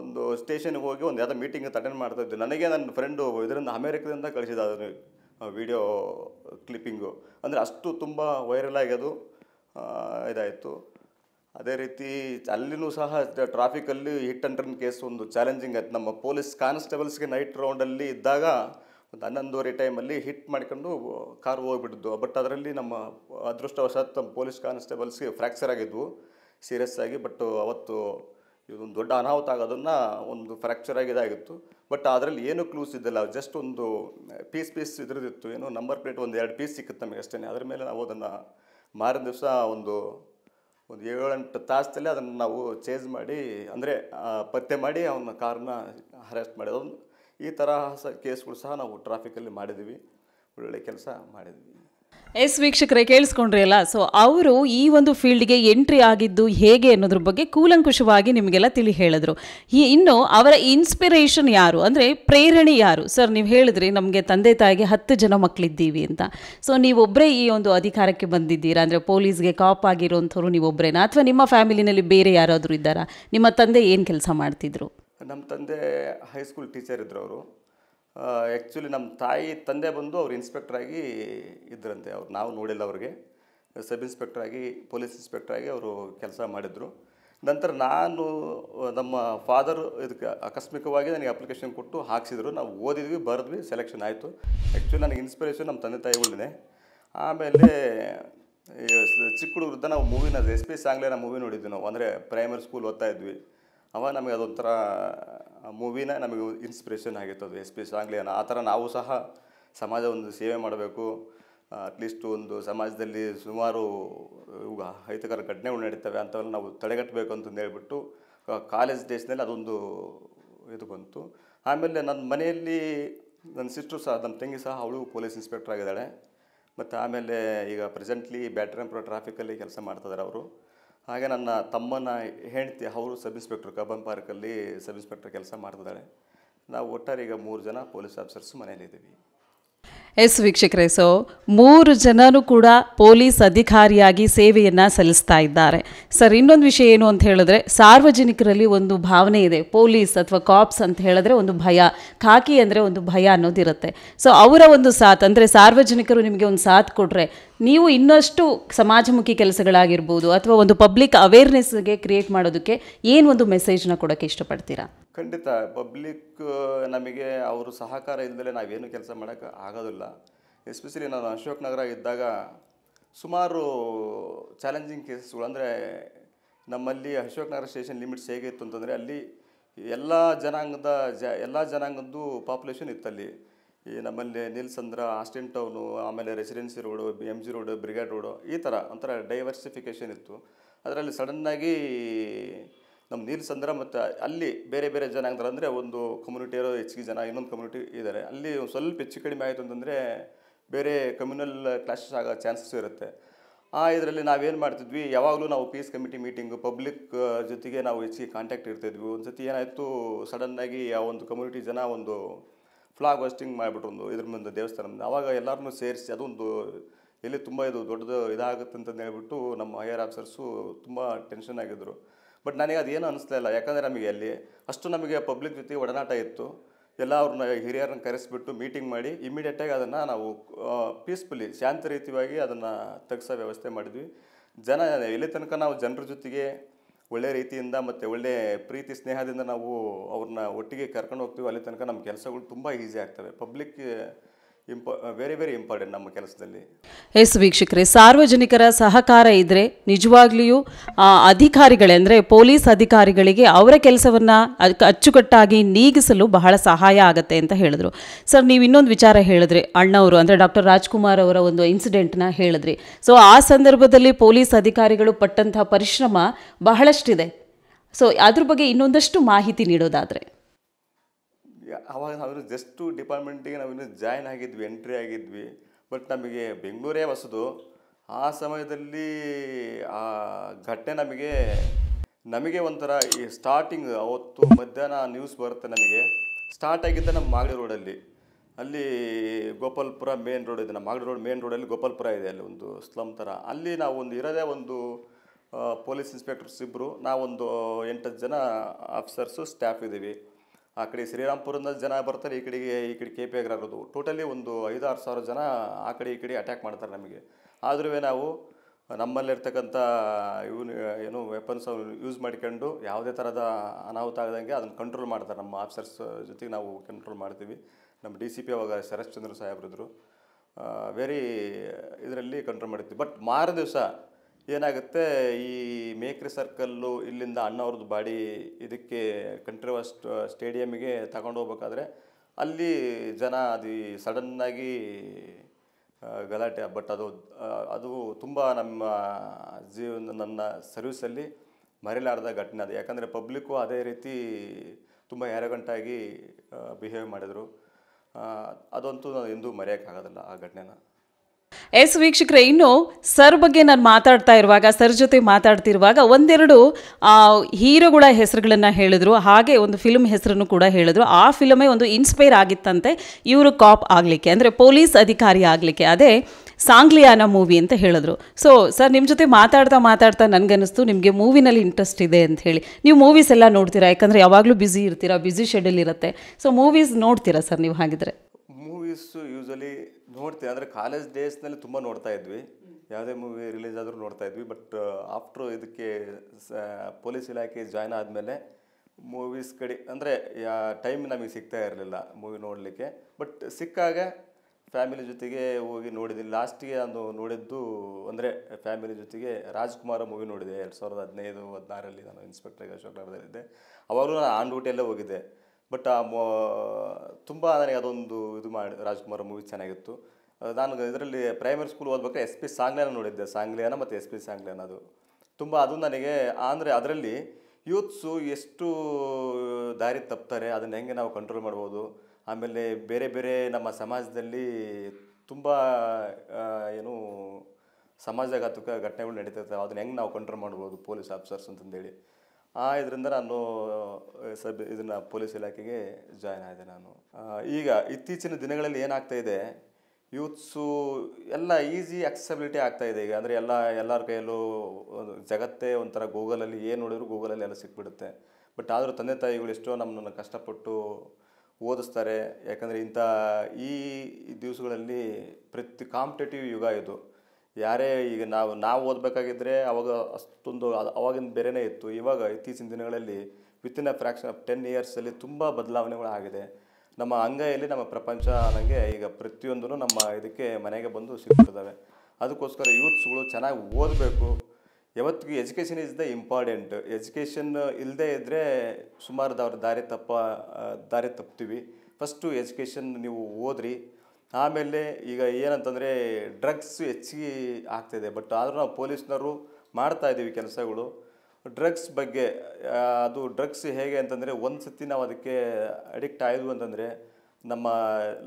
ಒಂದು ಸ್ಟೇಷನ್ಗೆ ಹೋಗಿ ಒಂದು ಯಾವುದೋ ಮೀಟಿಂಗ್ ಅಟೆಂಡ್ ಮಾಡ್ತಾಯಿದ್ವಿ ನನಗೆ ನನ್ನ ಫ್ರೆಂಡು ಇದರಿಂದ ಅಮೇರಿಕದಿಂದ ಕಳಿಸಿದ ಅದನ್ನು ವಿಡಿಯೋ ಕ್ಲಿಪ್ಪಿಂಗು ಅಂದರೆ ಅಷ್ಟು ತುಂಬ ವೈರಲ್ ಆಗಿ ಅದು ಇದಾಯಿತು ಅದೇ ರೀತಿ ಅಲ್ಲಿನೂ ಸಹ ಟ್ರಾಫಿಕಲ್ಲಿ ಹಿಟ್ ಅಂಡ್ ರನ್ ಕೇಸ್ ಒಂದು ಚಾಲೆಂಜಿಂಗ್ ಆಯ್ತು ನಮ್ಮ ಪೊಲೀಸ್ ಕಾನ್ಸ್ಟೇಬಲ್ಸ್ಗೆ ನೈಟ್ ರೌಂಡಲ್ಲಿ ಇದ್ದಾಗ ಒಂದು ಹನ್ನೊಂದುವರೆ ಟೈಮಲ್ಲಿ ಹಿಟ್ ಮಾಡ್ಕೊಂಡು ಕಾರ್ ಹೋಗಿಬಿಟ್ಟಿದ್ದು ಬಟ್ ಅದರಲ್ಲಿ ನಮ್ಮ ಅದೃಷ್ಟವಶಾತ್ ನಮ್ಮ ಪೊಲೀಸ್ ಕಾನ್ಸ್ಟೇಬಲ್ಸ್ಗೆ ಫ್ರ್ಯಾಕ್ಚರ್ ಆಗಿದ್ವು ಸೀರಿಯಸ್ಸಾಗಿ ಆಗಿ ಬಟ್ ಅವತ್ತು ಇದೊಂದು ದೊಡ್ಡ ಅನಾಹುತ ಆಗೋದನ್ನು ಒಂದು ಫ್ರ್ಯಾಕ್ಚರ್ ಆಗಿದಾಗಿತ್ತು ಬಟ್ ಅದರಲ್ಲಿ ಏನೂ ಕ್ಲೂಸ್ ಇದ್ದಿಲ್ಲ ಜಸ್ಟ್ ಒಂದು ಪೀಸ್ ಪೀಸ್ ಇದ್ರದಿತ್ತು ಏನು ನಂಬರ್ ಪ್ಲೇಟ್ ಒಂದು ಎರಡು ಪೀಸ್ ಸಿಕ್ಕಿತ್ತು ನಮಗೆ ಅಷ್ಟೇ ಅದ್ರ ಮೇಲೆ ನಾವು ಅದನ್ನು ಮಾರಿನ ದಿವಸ ಒಂದು ಒಂದು ಏಳೆಂಟು ತಾಸಲ್ಲಿ ಅದನ್ನು ನಾವು ಚೇಂಜ್ ಮಾಡಿ ಅಂದರೆ ಪತ್ತೆ ಮಾಡಿ ಅವನ ಕಾರನ್ನ ಅರೆಸ್ಟ್ ಮಾಡಿದ ಈ ತರಹ ಸಹ ಕೇಸ್ಗಳು ಸಹ ನಾವು ಟ್ರಾಫಿಕಲ್ಲಿ ಮಾಡಿದ್ವಿ ಒಳ್ಳೊಳ್ಳೆ ಕೆಲಸ ಮಾಡಿದ್ವಿ ಎಸ್ ವೀಕ್ಷಕರೇ ಕೇಳಿಸ್ಕೊಂಡ್ರಿ ಅಲ್ಲ ಸೊ ಅವರು ಈ ಒಂದು ಫೀಲ್ಡ್ಗೆ ಎಂಟ್ರಿ ಆಗಿದ್ದು ಹೇಗೆ ಅನ್ನೋದ್ರ ಬಗ್ಗೆ ಕೂಲಂಕುಷವಾಗಿ ನಿಮಗೆಲ್ಲ ತಿಳಿ ಹೇಳಿದ್ರು ಇನ್ನು ಅವರ ಇನ್ಸ್ಪಿರೇಷನ್ ಯಾರು ಅಂದರೆ ಪ್ರೇರಣೆ ಯಾರು ಸರ್ ನೀವು ಹೇಳಿದ್ರಿ ನಮಗೆ ತಂದೆ ತಾಯಿಗೆ ಹತ್ತು ಜನ ಮಕ್ಕಳಿದ್ದೀವಿ ಅಂತ ಸೊ ನೀವೊಬ್ಬರೇ ಈ ಒಂದು ಅಧಿಕಾರಕ್ಕೆ ಬಂದಿದ್ದೀರಾ ಅಂದರೆ ಪೊಲೀಸ್ಗೆ ಕಾಪ್ ಆಗಿರೋಂಥವ್ರು ನೀವೊಬ್ಬರೇನಾ ಅಥವಾ ನಿಮ್ಮ ಫ್ಯಾಮಿಲಿನಲ್ಲಿ ಬೇರೆ ಯಾರಾದರೂ ಇದ್ದಾರಾ ನಿಮ್ಮ ತಂದೆ ಏನು ಕೆಲಸ ಮಾಡ್ತಿದ್ರು ನಮ್ಮ ತಂದೆ ಹೈಸ್ಕೂಲ್ ಟೀಚರ್ ಇದ್ರು ಅವರು ಆ್ಯಕ್ಚುಲಿ ನಮ್ಮ ತಾಯಿ ತಂದೆ ಬಂದು ಅವ್ರು ಇನ್ಸ್ಪೆಕ್ಟ್ರಾಗಿ ಇದ್ರಂತೆ ಅವ್ರು ನಾವು ನೋಡಿಲ್ಲ ಅವ್ರಿಗೆ ಸಬ್ ಇನ್ಸ್ಪೆಕ್ಟ್ರಾಗಿ ಪೊಲೀಸ್ ಇನ್ಸ್ಪೆಕ್ಟ್ರಾಗಿ ಅವರು ಕೆಲಸ ಮಾಡಿದರು ನಂತರ ನಾನು ನಮ್ಮ ಫಾದರ್ ಇದಕ್ಕೆ ಆಕಸ್ಮಿಕವಾಗಿ ನನಗೆ ಅಪ್ಲಿಕೇಶನ್ ಕೊಟ್ಟು ಹಾಕ್ಸಿದ್ರು ನಾವು ಓದಿದ್ವಿ ಬರೆದ್ವಿ ಸೆಲೆಕ್ಷನ್ ಆಯಿತು ಆ್ಯಕ್ಚುಲಿ ನನಗೆ ಇನ್ಸ್ಪಿರೇಷನ್ ನಮ್ಮ ತಂದೆ ತಾಯಿಗಳೇ ಆಮೇಲೆ ಚಿಕ್ಕ ಹುಡುಗರದ್ದ ನಾವು ಮೂವಿನ ಎಸ್ ಪಿ ನಾವು ಮೂವಿ ನೋಡಿದ್ವಿ ನಾವು ಅಂದರೆ ಪ್ರೈಮರಿ ಸ್ಕೂಲ್ ಓದ್ತಾ ಇದ್ವಿ ಅವ ನಮಗೆ ಅದೊಂಥರ ಮೂವಿನ ನಮಗೆ ಇನ್ಸ್ಪಿರೇಷನ್ ಆಗಿತ್ತು ಅದು ಎಸ್ ಪಿ ಆ ಥರ ನಾವು ಸಹ ಸಮಾಜ ಒಂದು ಸೇವೆ ಮಾಡಬೇಕು ಅಟ್ಲೀಸ್ಟ್ ಒಂದು ಸಮಾಜದಲ್ಲಿ ಸುಮಾರು ಇವಾಗ ಅಹಿತಕರ ಘಟನೆಗಳು ನಡೀತವೆ ಅಂಥವೆಲ್ಲ ನಾವು ತಡೆಗಟ್ಟಬೇಕು ಅಂತಂದು ಹೇಳ್ಬಿಟ್ಟು ಕಾಲೇಜ್ ಡೇಸ್ನಲ್ಲಿ ಅದೊಂದು ಇದು ಬಂತು ಆಮೇಲೆ ನನ್ನ ಮನೆಯಲ್ಲಿ ನನ್ನ ಸಿಸ್ಟ್ರು ಸಹ ನನ್ನ ತಂಗಿ ಸಹ ಅವಳು ಪೊಲೀಸ್ ಇನ್ಸ್ಪೆಕ್ಟರ್ ಆಗಿದ್ದಾಳೆ ಮತ್ತು ಆಮೇಲೆ ಈಗ ಪ್ರೆಸೆಂಟ್ಲಿ ಬ್ಯಾಟ್ರಿ ಟ್ರಾಫಿಕಲ್ಲಿ ಕೆಲಸ ಮಾಡ್ತಿದ್ದಾರೆ ಅವರು ಹಾಗೆ ನನ್ನ ತಮ್ಮನ ಹೆಂಡತಿ ಅವರು ಸಬ್ ಇನ್ಸ್ಪೆಕ್ಟರ್ ಕಬ್ಬನ್ ಪಾರ್ಕಲ್ಲಿ ಸಬ್ ಇನ್ಸ್ಪೆಕ್ಟರ್ ಕೆಲಸ ಮಾಡ್ತಿದ್ದಾರೆ ನಾವು ಒಟ್ಟಾರೆ ಈಗ ಮೂರು ಜನ ಪೊಲೀಸ್ ಆಫೀಸರ್ಸ್ ಮನೆಯಲ್ಲಿದ್ದೀವಿ ಎಸ್ ವೀಕ್ಷಕರೇ ಸೊ ಮೂರು ಜನರು ಕೂಡ ಪೊಲೀಸ್ ಅಧಿಕಾರಿಯಾಗಿ ಸೇವೆಯನ್ನು ಸಲ್ಲಿಸ್ತಾ ಇದ್ದಾರೆ ಸರ್ ಇನ್ನೊಂದು ವಿಷಯ ಏನು ಅಂತ ಹೇಳಿದ್ರೆ ಸಾರ್ವಜನಿಕರಲ್ಲಿ ಒಂದು ಭಾವನೆ ಇದೆ ಪೊಲೀಸ್ ಅಥವಾ ಕಾಪ್ಸ್ ಅಂತ ಹೇಳಿದ್ರೆ ಒಂದು ಭಯ ಖಾಕಿ ಅಂದರೆ ಒಂದು ಭಯ ಅನ್ನೋದಿರುತ್ತೆ ಸೊ ಅವರ ಒಂದು ಸಾಥ್ ಅಂದರೆ ಸಾರ್ವಜನಿಕರು ನಿಮಗೆ ಒಂದು ಸಾಥ್ ಕೊಟ್ಟರೆ ನೀವು ಇನ್ನಷ್ಟು ಸಮಾಜಮುಖಿ ಕೆಲಸಗಳಾಗಿರ್ಬೋದು ಅಥವಾ ಒಂದು ಪಬ್ಲಿಕ್ ಅವೇರ್ನೆಸ್ಗೆ ಕ್ರಿಯೇಟ್ ಮಾಡೋದಕ್ಕೆ ಏನು ಒಂದು ಮೆಸೇಜ್ನ ಕೊಡೋಕ್ಕೆ ಇಷ್ಟಪಡ್ತೀರಾ ಖಂಡಿತ ಪಬ್ಲಿಕ್ ನಮಗೆ ಅವರು ಸಹಕಾರ ಇಲ್ಲದೆ ನಾವೇನು ಕೆಲಸ ಮಾಡೋಕ್ಕೆ ಆಗೋದಿಲ್ಲ ಇರಲಿಲ್ಲ ಎಸ್ಪೆಷಲಿ ನಾನು ಅಶೋಕ್ ನಗರ ಇದ್ದಾಗ ಸುಮಾರು ಚಾಲೆಂಜಿಂಗ್ ಕೇಸಸ್ಗಳು ಅಂದರೆ ನಮ್ಮಲ್ಲಿ ಅಶೋಕ್ ನಗರ ಸ್ಟೇಷನ್ ಲಿಮಿಟ್ಸ್ ಹೇಗಿತ್ತು ಅಂತಂದರೆ ಅಲ್ಲಿ ಎಲ್ಲ ಜನಾಂಗದ ಜ ಎಲ್ಲ ಜನಾಂಗದ್ದು ಪಾಪ್ಯುಲೇಷನ್ ಇತ್ತಲ್ಲಿ ಈ ನಮ್ಮಲ್ಲಿ ನಿಲ್ಸಂದ್ರ ಆಸ್ಟಿನ್ ಟೌನು ಆಮೇಲೆ Residency Road M G Road Brigade Road ಈ ಥರ ಒಂಥರ ಡೈವರ್ಸಿಫಿಕೇಷನ್ ಇತ್ತು ಅದರಲ್ಲಿ ಸಡನ್ನಾಗಿ ನಮ್ಮ ನೀಲ್ಸಂದ್ರ ಮತ್ತು ಅಲ್ಲಿ ಬೇರೆ ಬೇರೆ ಜನಾಂಗದಲ್ಲ ಅಂದರೆ ಒಂದು ಕಮ್ಯುನಿಟಿ ಇರೋ ಹೆಚ್ಚಿಗೆ ಜನ ಇನ್ನೊಂದು ಕಮ್ಯುನಿಟಿ ಇದ್ದಾರೆ ಅಲ್ಲಿ ಒಂದು ಸ್ವಲ್ಪ ಹೆಚ್ಚು ಕಡಿಮೆ ಆಯಿತು ಅಂತಂದರೆ ಬೇರೆ ಕಮ್ಯುನಲ್ ಕ್ಲಾಶಸ್ ಆಗೋ ಚಾನ್ಸಸ್ ಇರುತ್ತೆ ಆ ಇದರಲ್ಲಿ ನಾವೇನು ಮಾಡ್ತಿದ್ವಿ ಯಾವಾಗಲೂ ನಾವು ಪೀಸ್ ಕಮಿಟಿ ಮೀಟಿಂಗು ಪಬ್ಲಿಕ್ ಜೊತೆಗೆ ನಾವು ಹೆಚ್ಚಿಗೆ ಕಾಂಟ್ಯಾಕ್ಟ್ ಇರ್ತಿದ್ವಿ ಒಂದು ಸತಿ ಏನಾಯಿತು ಸಡನ್ನಾಗಿ ಆ ಒಂದು ಕಮ್ಯುನಿಟಿ ಜನ ಒಂದು ಫ್ಲಾಗ್ ಹೋಸ್ಟಿಂಗ್ ಮಾಡಿಬಿಟ್ರು ಒಂದು ಇದ್ರ ಮುಂದೆ ದೇವಸ್ಥಾನದ ಆವಾಗ ಎಲ್ಲರನ್ನೂ ಸೇರಿಸಿ ಅದೊಂದು ಎಲ್ಲಿ ತುಂಬ ಇದು ದೊಡ್ಡದು ಇದಾಗುತ್ತೆ ಅಂತಂದು ಹೇಳಿಬಿಟ್ಟು ನಮ್ಮ ಹೈಯರ್ ಆಫೀಸರ್ಸು ತುಂಬ ಟೆನ್ಷನ್ ಆಗಿದ್ದರು ಬಟ್ ನನಗೆ ಅದೇನು ಅನಿಸ್ಲಿಲ್ಲ ಯಾಕಂದರೆ ನಮಗೆ ಅಲ್ಲಿ ಅಷ್ಟು ನಮಗೆ ಪಬ್ಲಿಕ್ ಜೊತೆ ಒಡನಾಟ ಇತ್ತು ಎಲ್ಲ ಅವ್ರನ್ನ ಹಿರಿಯರನ್ನ ಕರೆಸಿಬಿಟ್ಟು ಮೀಟಿಂಗ್ ಮಾಡಿ ಇಮಿಡಿಯೇಟಾಗಿ ಅದನ್ನು ನಾವು ಪೀಸ್ಫುಲಿ ಶಾಂತ ರೀತಿಯಾಗಿ ಅದನ್ನು ತೆಗ್ಸೋ ವ್ಯವಸ್ಥೆ ಮಾಡಿದ್ವಿ ಜನ ಎಲ್ಲಿ ತನಕ ನಾವು ಜನರ ಜೊತೆಗೆ ಒಳ್ಳೆ ರೀತಿಯಿಂದ ಮತ್ತು ಒಳ್ಳೆ ಪ್ರೀತಿ ಸ್ನೇಹದಿಂದ ನಾವು ಅವ್ರನ್ನ ಒಟ್ಟಿಗೆ ಕರ್ಕೊಂಡು ಹೋಗ್ತೀವಿ ಅಲ್ಲಿ ತನಕ ನಮ್ಮ ಕೆಲಸಗಳು ತುಂಬ ಈಸಿ ಆಗ್ತವೆ ಪಬ್ಲಿಕ್ ವೆರಿ ವೆರಿ ಇಂಪಾರ್ಟೆಂಟ್ ನಮ್ಮ ಕೆಲಸದಲ್ಲಿ ಎಸ್ ವೀಕ್ಷಕರೇ ಸಾರ್ವಜನಿಕರ ಸಹಕಾರ ಇದ್ರೆ ನಿಜವಾಗ್ಲಿಯೂ ಅಧಿಕಾರಿಗಳೆಂದರೆ ಪೊಲೀಸ್ ಅಧಿಕಾರಿಗಳಿಗೆ ಅವರ ಕೆಲಸವನ್ನು ಅಚ್ಚುಕಟ್ಟಾಗಿ ನೀಗಿಸಲು ಬಹಳ ಸಹಾಯ ಆಗುತ್ತೆ ಅಂತ ಹೇಳಿದ್ರು ಸರ್ ನೀವು ಇನ್ನೊಂದು ವಿಚಾರ ಹೇಳಿದ್ರಿ ಅಣ್ಣವರು ಅಂದರೆ ಡಾಕ್ಟರ್ ರಾಜ್ಕುಮಾರ್ ಅವರ ಒಂದು ಇನ್ಸಿಡೆಂಟ್ನ ಹೇಳಿದ್ರಿ ಸೊ ಆ ಸಂದರ್ಭದಲ್ಲಿ ಪೊಲೀಸ್ ಅಧಿಕಾರಿಗಳು ಪಟ್ಟಂತಹ ಪರಿಶ್ರಮ ಬಹಳಷ್ಟಿದೆ ಸೊ ಅದ್ರ ಬಗ್ಗೆ ಇನ್ನೊಂದಷ್ಟು ಮಾಹಿತಿ ನೀಡೋದಾದರೆ ಆವಾಗ ನಾವಿನ್ನು ಜಸ್ಟು ಡಿಪಾರ್ಟ್ಮೆಂಟಿಗೆ ಇನ್ನು ಜಾಯ್ನ್ ಆಗಿದ್ವಿ ಎಂಟ್ರಿ ಆಗಿದ್ವಿ ಬಟ್ ನಮಗೆ ಬೆಂಗಳೂರೇ ಹೊಸದು ಆ ಸಮಯದಲ್ಲಿ ಆ ಘಟನೆ ನಮಗೆ ನಮಗೆ ಒಂಥರ ಈ ಸ್ಟಾರ್ಟಿಂಗ್ ಅವತ್ತು ಮಧ್ಯಾಹ್ನ ನ್ಯೂಸ್ ಬರುತ್ತೆ ನಮಗೆ ಸ್ಟಾರ್ಟ್ ಆಗಿದ್ದ ನಮ್ಮ ಮಾಗಡಿ ರೋಡಲ್ಲಿ ಅಲ್ಲಿ ಗೋಪಾಲ್ಪುರ ಮೇನ್ ರೋಡ್ ಇದೆ ನಮ್ಮ ಮಾಗಡಿ ರೋಡ್ ಮೇನ್ ರೋಡಲ್ಲಿ ಗೋಪಾಲ್ಪುರ ಇದೆ ಅಲ್ಲಿ ಒಂದು ಸ್ಲಮ್ ಥರ ಅಲ್ಲಿ ನಾವು ಒಂದು ಇರೋದೇ ಒಂದು ಪೊಲೀಸ್ ಇನ್ಸ್ಪೆಕ್ಟರ್ಸ್ ಇಬ್ಬರು ನಾವೊಂದು ಎಂಟತ್ತು ಜನ ಆಫೀಸರ್ಸು ಸ್ಟಾಫ್ ಇದ್ದೀವಿ ಆ ಕಡೆ ಶ್ರೀರಾಮ್ಪುರದ ಜನ ಬರ್ತಾರೆ ಈ ಕಡೆಗೆ ಈ ಕಡೆ ಕೆ ಪಿ ಇರೋದು ಟೋಟಲಿ ಒಂದು ಐದು ಆರು ಸಾವಿರ ಜನ ಆ ಕಡೆ ಈ ಕಡೆ ಅಟ್ಯಾಕ್ ಮಾಡ್ತಾರೆ ನಮಗೆ ಆದ್ರೂ ನಾವು ನಮ್ಮಲ್ಲಿರ್ತಕ್ಕಂಥ ಇವನು ಏನು ವೆಪನ್ಸ್ ಯೂಸ್ ಮಾಡ್ಕೊಂಡು ಯಾವುದೇ ಥರದ ಅನಾಹುತ ಆಗದಂಗೆ ಅದನ್ನು ಕಂಟ್ರೋಲ್ ಮಾಡ್ತಾರೆ ನಮ್ಮ ಆಫೀಸರ್ಸ್ ಜೊತೆಗೆ ನಾವು ಕಂಟ್ರೋಲ್ ಮಾಡ್ತೀವಿ ನಮ್ಮ ಡಿ ಸಿ ಪಿ ಅವಾಗ ಶರಶ್ಚಂದ್ರ ಸಾಹೇಬ್ರಿದ್ದರು ವೆರಿ ಇದರಲ್ಲಿ ಕಂಟ್ರೋಲ್ ಮಾಡಿದ್ವಿ ಬಟ್ ಮಾರು ದಿವಸ ಏನಾಗುತ್ತೆ ಈ ಮೇಕ್ರಿ ಸರ್ಕಲ್ಲು ಇಲ್ಲಿಂದ ಅಣ್ಣವ್ರದ್ದು ಬಾಡಿ ಇದಕ್ಕೆ ಕಂಠೀರವ ಸ್ಟೇಡಿಯಮಿಗೆ ಹೋಗ್ಬೇಕಾದ್ರೆ ಅಲ್ಲಿ ಜನ ಅದು ಸಡನ್ನಾಗಿ ಗಲಾಟೆ ಬಟ್ ಅದು ಅದು ತುಂಬ ನಮ್ಮ ಜೀವನ ನನ್ನ ಸರ್ವಿಸಲ್ಲಿ ಮರೆಯಲಾರದ ಘಟನೆ ಅದು ಯಾಕಂದರೆ ಪಬ್ಲಿಕ್ಕು ಅದೇ ರೀತಿ ತುಂಬ ಯಾರಗಂಟಾಗಿ ಬಿಹೇವ್ ಮಾಡಿದರು ಅದಂತೂ ನಾನು ಎಂದೂ ಮರೆಯೋಕ್ಕಾಗೋದಿಲ್ಲ ಆ ಘಟನೆನ ಎಸ್ ವೀಕ್ಷಕರ ಇನ್ನು ಸರ್ ಬಗ್ಗೆ ನಾನು ಮಾತಾಡ್ತಾ ಇರುವಾಗ ಸರ್ ಜೊತೆ ಮಾತಾಡ್ತಿರುವಾಗ ಒಂದೆರಡು ಹೀರೋಗಳ ಹೆಸರುಗಳನ್ನು ಹೇಳಿದ್ರು ಹಾಗೆ ಒಂದು ಫಿಲ್ಮ್ ಹೆಸರನ್ನು ಕೂಡ ಹೇಳಿದ್ರು ಆ ಫಿಲಮೇ ಒಂದು ಇನ್ಸ್ಪೈರ್ ಆಗಿತ್ತಂತೆ ಇವರು ಕಾಪ್ ಆಗಲಿಕ್ಕೆ ಅಂದರೆ ಪೊಲೀಸ್ ಅಧಿಕಾರಿ ಆಗಲಿಕ್ಕೆ ಅದೇ ಸಾಂಗ್ಲಿಯಾನ ಮೂವಿ ಅಂತ ಹೇಳಿದ್ರು ಸೊ ಸರ್ ನಿಮ್ಮ ಜೊತೆ ಮಾತಾಡ್ತಾ ಮಾತಾಡ್ತಾ ನನಗನ್ನಿಸ್ತು ನಿಮಗೆ ಮೂವಿನಲ್ಲಿ ಇಂಟ್ರೆಸ್ಟ್ ಇದೆ ಅಂತ ಹೇಳಿ ನೀವು ಮೂವೀಸ್ ಎಲ್ಲ ನೋಡ್ತೀರಾ ಯಾಕಂದರೆ ಯಾವಾಗಲೂ ಬ್ಯುಸಿ ಇರ್ತೀರಾ ಬ್ಯುಸಿ ಶೆಡ್ಯೂಲ್ ಇರುತ್ತೆ ಸೊ ಮೂವೀಸ್ ನೋಡ್ತೀರಾ ಸರ್ ನೀವು ಹಾಗಿದ್ರೆ ಮೂವೀಸ್ ಯೂಶಲಿ ನೋಡ್ತೀವಿ ಅಂದರೆ ಕಾಲೇಜ್ ಡೇಸ್ನಲ್ಲಿ ತುಂಬ ನೋಡ್ತಾ ಇದ್ವಿ ಯಾವುದೇ ಮೂವಿ ರಿಲೀಸ್ ಆದರೂ ನೋಡ್ತಾ ಇದ್ವಿ ಬಟ್ ಆಫ್ಟ್ರು uh, ಇದಕ್ಕೆ ಪೊಲೀಸ್ ಇಲಾಖೆ ಜಾಯ್ನ್ ಆದಮೇಲೆ ಮೂವೀಸ್ ಕಡೆ ಅಂದರೆ ಯಾ ಟೈಮ್ ನಮಗೆ ಸಿಗ್ತಾ ಇರಲಿಲ್ಲ ಮೂವಿ ನೋಡಲಿಕ್ಕೆ ಬಟ್ ಸಿಕ್ಕಾಗ ಫ್ಯಾಮಿಲಿ ಜೊತೆಗೆ ಹೋಗಿ ನೋಡಿದ್ವಿ ಲಾಸ್ಟಿಗೆ ನಾನು ನೋಡಿದ್ದು ಅಂದರೆ ಫ್ಯಾಮಿಲಿ ಜೊತೆಗೆ ರಾಜ್ಕುಮಾರ ಮೂವಿ ನೋಡಿದೆ ಎರಡು ಸಾವಿರದ ಹದಿನೈದು ಹದಿನಾರರಲ್ಲಿ ನಾನು ಇನ್ಸ್ಪೆಕ್ಟರ್ ಅಶೋಕ್ ನಗರದಲ್ಲಿದ್ದೆ ಅವಾಗಲೂ ನಾನು ಆನ್ ಡ್ಯೂಟಿಯಲ್ಲೇ ಹೋಗಿದ್ದೆ ಬಟ್ ಆ ಮೊ ತುಂಬ ನನಗೆ ಅದೊಂದು ಇದು ಮಾಡಿ ರಾಜ್ಕುಮಾರ್ ಮೂವಿ ಚೆನ್ನಾಗಿತ್ತು ನಾನು ಇದರಲ್ಲಿ ಪ್ರೈಮರಿ ಸ್ಕೂಲ್ ಓದ್ಬೇಕಾದ್ರೆ ಎಸ್ ಪಿ ಸಾಂಗ್ಲೇನ ನೋಡಿದ್ದೆ ಸಾಂಗ್ಲೇನ ಮತ್ತು ಎಸ್ ಪಿ ಸಾಂಗ್ಲಿಯಾನ ಅದು ತುಂಬ ಅದು ನನಗೆ ಅಂದರೆ ಅದರಲ್ಲಿ ಯೂತ್ಸು ಎಷ್ಟು ದಾರಿ ತಪ್ತಾರೆ ಅದನ್ನು ಹೆಂಗೆ ನಾವು ಕಂಟ್ರೋಲ್ ಮಾಡ್ಬೋದು ಆಮೇಲೆ ಬೇರೆ ಬೇರೆ ನಮ್ಮ ಸಮಾಜದಲ್ಲಿ ತುಂಬ ಏನು ಸಮಾಜಘಾತುಕ ಘಟನೆಗಳು ನಡೀತಿರ್ತವೆ ಅದನ್ನ ಹೆಂಗೆ ನಾವು ಕಂಟ್ರೋಲ್ ಮಾಡ್ಬೋದು ಪೊಲೀಸ್ ಆಫೀಸರ್ಸ್ ಅಂತಂದೇಳಿ ಆ ಇದರಿಂದ ನಾನು ಸಬ್ ಇದನ್ನು ಪೊಲೀಸ್ ಇಲಾಖೆಗೆ ಜಾಯ್ನ್ ಆಯ್ದೆ ನಾನು ಈಗ ಇತ್ತೀಚಿನ ದಿನಗಳಲ್ಲಿ ಏನಾಗ್ತಾ ಇದೆ ಯೂತ್ಸು ಎಲ್ಲ ಈಸಿ ಆಕ್ಸೆಸಬಿಲಿಟಿ ಆಗ್ತಾ ಇದೆ ಈಗ ಅಂದರೆ ಎಲ್ಲ ಎಲ್ಲರ ಕೈಯಲ್ಲೂ ಜಗತ್ತೇ ಒಂಥರ ಗೂಗಲಲ್ಲಿ ಏನು ನೋಡಿದ್ರು ಗೂಗಲಲ್ಲಿ ಎಲ್ಲ ಸಿಕ್ಬಿಡುತ್ತೆ ಬಟ್ ಆದರೂ ತಂದೆ ತಾಯಿಗಳು ಎಷ್ಟೋ ನಮ್ಮನ್ನು ಕಷ್ಟಪಟ್ಟು ಓದಿಸ್ತಾರೆ ಯಾಕಂದರೆ ಇಂಥ ಈ ದಿವಸಗಳಲ್ಲಿ ಪ್ರತಿ ಕಾಂಪಿಟೇಟಿವ್ ಯುಗ ಇದು ಯಾರೇ ಈಗ ನಾವು ನಾವು ಓದಬೇಕಾಗಿದ್ದರೆ ಅವಾಗ ಅಷ್ಟೊಂದು ಅವಾಗಿನ ಬೇರೆನೇ ಇತ್ತು ಇವಾಗ ಇತ್ತೀಚಿನ ದಿನಗಳಲ್ಲಿ within a fraction of ten ಇಯರ್ಸಲ್ಲಿ ತುಂಬ ಬದಲಾವಣೆಗಳಾಗಿದೆ ನಮ್ಮ ಅಂಗೈಯಲ್ಲಿ ನಮ್ಮ ಪ್ರಪಂಚ ನನಗೆ ಈಗ ಪ್ರತಿಯೊಂದೂ ನಮ್ಮ ಇದಕ್ಕೆ ಮನೆಗೆ ಬಂದು ಸಿಗ್ತಿದ್ದಾವೆ ಅದಕ್ಕೋಸ್ಕರ ಯೂತ್ಸ್ಗಳು ಚೆನ್ನಾಗಿ ಓದಬೇಕು ಯಾವತ್ತಿಗೂ education is the important education ಇಲ್ಲದೆ ಇದ್ದರೆ ಸುಮಾರು ದಾರಿ ತಪ್ಪ ದಾರಿ ತಪ್ತೀವಿ ಫಸ್ಟು ಎಜುಕೇಷನ್ ನೀವು ಓದ್ರಿ ಆಮೇಲೆ ಈಗ ಏನಂತಂದರೆ ಡ್ರಗ್ಸ್ ಹೆಚ್ಚಿಗೆ ಆಗ್ತಿದೆ ಬಟ್ ಆದರೂ ನಾವು ಪೊಲೀಸ್ನವರು ಮಾಡ್ತಾ ಇದ್ದೀವಿ ಕೆಲಸಗಳು ಡ್ರಗ್ಸ್ ಬಗ್ಗೆ ಅದು ಡ್ರಗ್ಸ್ ಹೇಗೆ ಅಂತಂದರೆ ಒಂದು ಸತಿ ನಾವು ಅದಕ್ಕೆ ಅಡಿಕ್ಟ್ ಆಯಿದ್ವು ಅಂತಂದರೆ ನಮ್ಮ